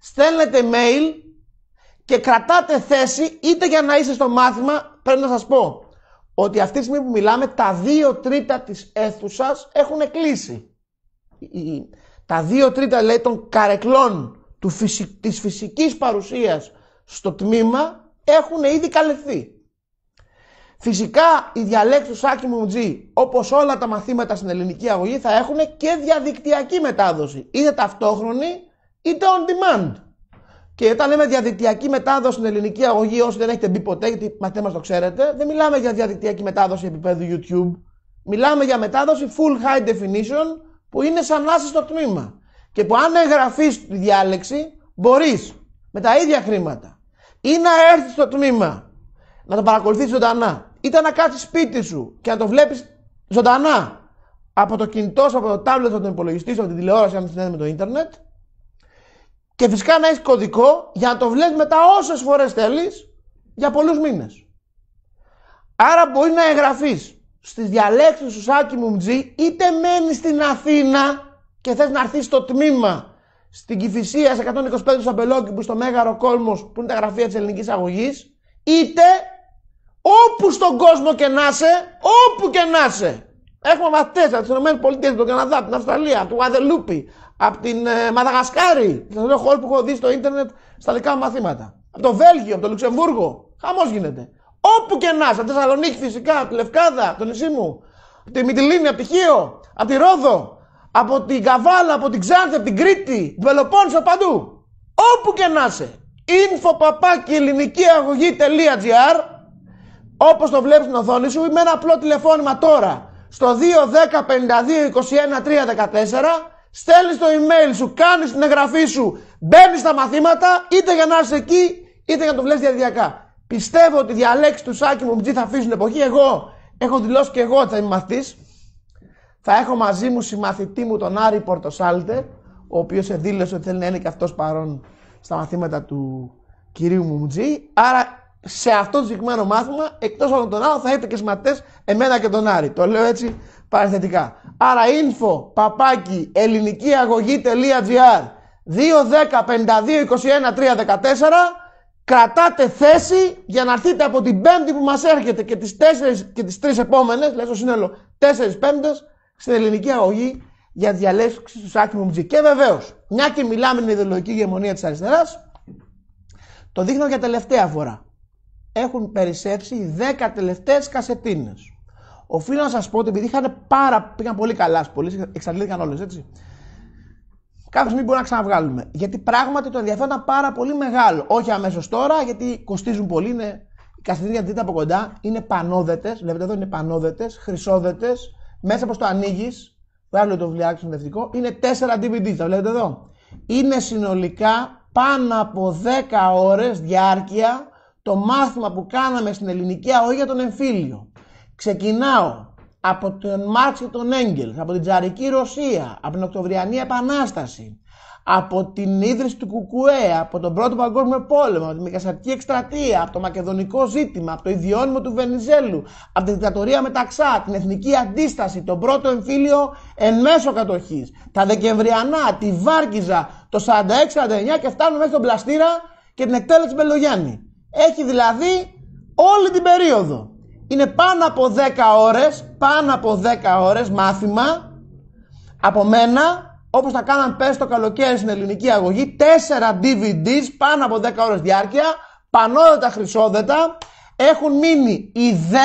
στέλνετε mail και κρατάτε θέση είτε για να είστε στο μάθημα, πρέπει να σας πω ότι αυτή τη στιγμή που μιλάμε τα δύο τρίτα της αίθουσας έχουν κλείσει. Τα δύο τρίτα λέει των καρεκλών του της φυσικής παρουσίας στο τμήμα έχουν ήδη καλευθεί. Φυσικά οι διαλέξεις Σάκη Μουτζή όπως όλα τα μαθήματα στην ελληνική αγωγή θα έχουν και διαδικτυακή μετάδοση. Είτε ταυτόχρονη είτε on demand. Και όταν λέμε διαδικτυακή μετάδοση στην ελληνική αγωγή, όσοι δεν έχετε μπει ποτέ, γιατί μαθητέ μας το ξέρετε, δεν μιλάμε για διαδικτυακή μετάδοση επίπεδου YouTube. Μιλάμε για μετάδοση full high definition που είναι σαν να είσαι στο τμήμα. Και που αν εγγραφείς τη διάλεξη, μπορείς με τα ίδια χρήματα ή να έρθεις στο τμήμα να το παρακολουθείς ζωντανά, είτε να κάτσεις σπίτι σου και να το βλέπεις ζωντανά από το κινητό σου, από το tablet, από υπολογιστή σου, από την τηλεόραση, αν με το ίντερνετ, και φυσικά να έχεις κωδικό για να το βλέπεις μετά όσες φορές θέλεις για πολλούς μήνες. Άρα μπορεί να εγγραφείς στις διαλέξεις του Σάκη Μουμτζή, είτε μένεις στην Αθήνα και θες να έρθεις στο τμήμα στην Κυφυσία 125 στο Σαμπελόκη που στο Μέγαρο Κόλμος που είναι τα γραφεία της ελληνικής αγωγής, είτε όπου στον κόσμο και να είσαι, όπου και να είσαι. Έχουμε μαθητές από τις ΗΠΑ, τον Καναδά, την Αυστραλία, του Γαδελούπη, από την ε, Μαδαγασκάρη. Σα λέω χώρο που έχω δει στο ίντερνετ στα δικά μου μαθήματα. Από το Βέλγιο, από το Λουξεμβούργο. Χαμός γίνεται. Όπου και να, από τη Θεσσαλονίκη φυσικά, από τη Λευκάδα, από το νησί μου, από τη Μιτιλίνη, από τη Χίο, από τη Ρόδο, από την Καβάλα, από την Ξάνθη, από την Κρήτη, την Πελοπόννησο παντού. Όπου και να σε! Infopapaki ελληνική αγωγή.gr. Όπως το βλέπεις στην οθόνη σου, ή με ένα απλό τηλεφώνημα τώρα στο 210 52 21 314 στέλνεις το email σου, κάνεις την εγγραφή σου, μπαίνεις στα μαθήματα, είτε για να είσαι εκεί, είτε για να το βλέπεις διαδιακα. Πιστεύω ότι οι διαλέξεις του Σάκη Μουμτζή θα αφήσουν εποχή. Εγώ έχω δηλώσει και εγώ ότι θα είμαι μαθητής. Θα έχω μαζί μου συμμαθητή μου τον Άρη Πορτοσάλτε, ο οποίος δήλωσε ότι θέλει να είναι και αυτός παρόν στα μαθήματα του κυρίου Μουμτζή. Άρα σε αυτό το συγκεκριμένο μάθημα, εκτός από τον άλλο, θα έχετε και συμμαθητές εμένα και τον Άρη. Το λέω έτσι Παραθετικά. Άρα info παπάκι ελληνική αγωγή.gr 2-10-52-21-3-14 κρατάτε θέση για να έρθετε από την πέμπτη που μας έρχεται και τις τέσσερις και τις τρεις επόμενες, λέει στο σύνολο τέσσερις πέμπτες, στην ελληνική αγωγή για διαλέξεις του Σάκη Μουμτζή. Και βεβαίως, μια και μιλάμε την ιδεολογική γεμονία της αριστεράς, το δείχνω για τελευταία φορά. Έχουν περισσεύσει 10 τελευταίες κασετίνες. Οφείλω να σας πω ότι επειδή είχαν πάρα, πήγαν πολύ καλά στις πωλήσεις, εξαντλήθηκαν όλες έτσι. Κάποια μην μπορούμε να ξαναβγάλουμε. Γιατί πράγματι το ενδιαφέρον ήταν πάρα πολύ μεγάλο. Όχι αμέσως τώρα, γιατί κοστίζουν πολύ. Είναι... Η καθημερινή δείτε από κοντά είναι πανόδετες. Βλέπετε εδώ είναι πανόδετες, χρυσόδετες. Μέσα από το ανοίγεις, βγάλω το βιβλιάκι δευτικό. είναι 4 DVD. Τα βλέπετε εδώ. Είναι συνολικά πάνω από 10 ώρες διάρκεια το μάθημα που κάναμε στην ελληνική αγωγή για τον εμφύλιο. Ξεκινάω από τον Μάρξ τον Έγγελ, από την Τζαρική Ρωσία, από την Οκτωβριανή Επανάσταση, από την ίδρυση του Κουκουέ, από τον Πρώτο Παγκόσμιο Πόλεμο, από τη Μικασαρτική Εκστρατεία, από το Μακεδονικό Ζήτημα, από το Ιδιώνυμο του Βενιζέλου, από την δικτατορία Μεταξά, την Εθνική Αντίσταση, τον Πρώτο Εμφύλιο εν μέσω κατοχής, τα Δεκεμβριανά, τη Βάρκιζα, το 46-49 και φτάνουμε μέχρι τον Πλαστήρα και την εκτέλεση Μπελογιάννη. Έχει δηλαδή όλη την περίοδο είναι πάνω από 10 ώρες, πάνω από 10 ώρες μάθημα από μένα, όπως τα κάναν πες το καλοκαίρι στην ελληνική αγωγή, 4 DVDs πάνω από 10 ώρες διάρκεια, πανόδετα χρυσόδετα, έχουν μείνει οι 10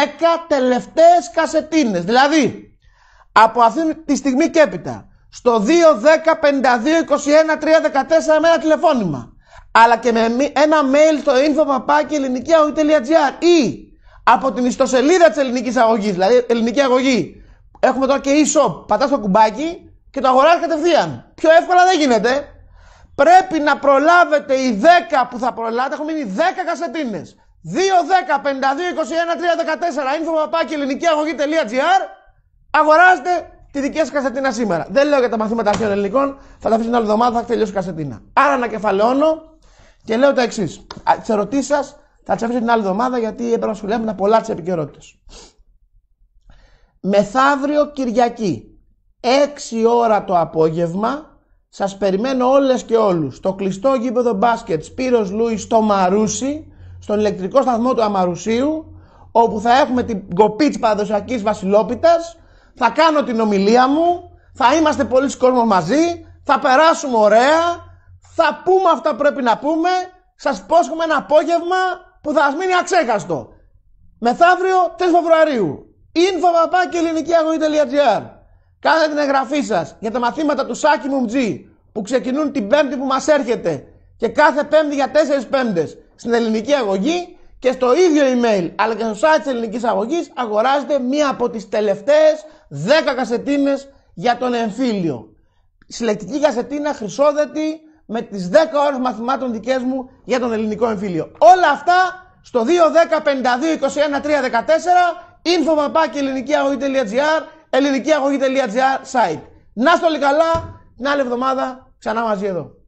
τελευταίες κασετίνες. Δηλαδή, από αυτή τη στιγμή και έπειτα, στο 2, 10, 52, 21, 3, 14 με ένα τηλεφώνημα, αλλά και με ένα mail στο info.ελληνικιαγωγή.gr ή από την ιστοσελίδα της ελληνικής αγωγής. Δηλαδή, ελληνική αγωγή. Έχουμε τώρα και e-shop. Πατάς το κουμπάκι και το αγοράζει κατευθείαν. Πιο εύκολα δεν γίνεται. Πρέπει να προλάβετε οι 10 που θα προλάβετε. Έχουν μείνει 10 κασετίνε. 2, 10, 52, 21, 3, 14, info Αγοράζετε τη δική σας κασετίνα σήμερα. Δεν λέω για τα μαθήματα αρχαίων ελληνικών. Θα τα αφήσω την άλλη εβδομάδα, θα τελειώσει η κασετίνα. Άρα ανακεφαλαιώνω και λέω τα εξής. Τις ερωτήσεις σας θα τι την άλλη εβδομάδα γιατί έπρεπε να σου με πολλά τη επικαιρότητα. Μεθαύριο Κυριακή, 6 ώρα το απόγευμα, Σας περιμένω όλες και όλους. στο κλειστό γήπεδο μπάσκετ Σπύρος Λούις στο Μαρούσι, στον ηλεκτρικό σταθμό του Αμαρουσίου, όπου θα έχουμε την κοπή της παραδοσιακή Βασιλόπιτας. θα κάνω την ομιλία μου, θα είμαστε πολλοί κόσμο μαζί, θα περάσουμε ωραία, θα πούμε αυτά που πρέπει να πούμε, σας πόσχομαι ένα απόγευμα που θα μείνει αξέχαστο. Μεθαύριο 3 Φεβρουαρίου. αγωγή.gr Κάντε την εγγραφή σας για τα μαθήματα του Σάκη Μουμτζή που ξεκινούν την πέμπτη που μας έρχεται και κάθε πέμπτη για 4 πέμπτες στην ελληνική αγωγή και στο ίδιο email αλλά και στο site της ελληνικής αγωγής αγοράζετε μία από τις τελευταίες 10 κασετίνες για τον εμφύλιο. Συλλεκτική κασετίνα χρυσόδετη με τις 10 ώρες μαθημάτων δικές μου για τον ελληνικό εμφύλιο. Όλα αυτά στο 210-52-21-3-14 info.ελληνικήαγωγή.gr ελληνικήαγωγή.gr site. Να στο καλά, την άλλη εβδομάδα ξανά μαζί εδώ.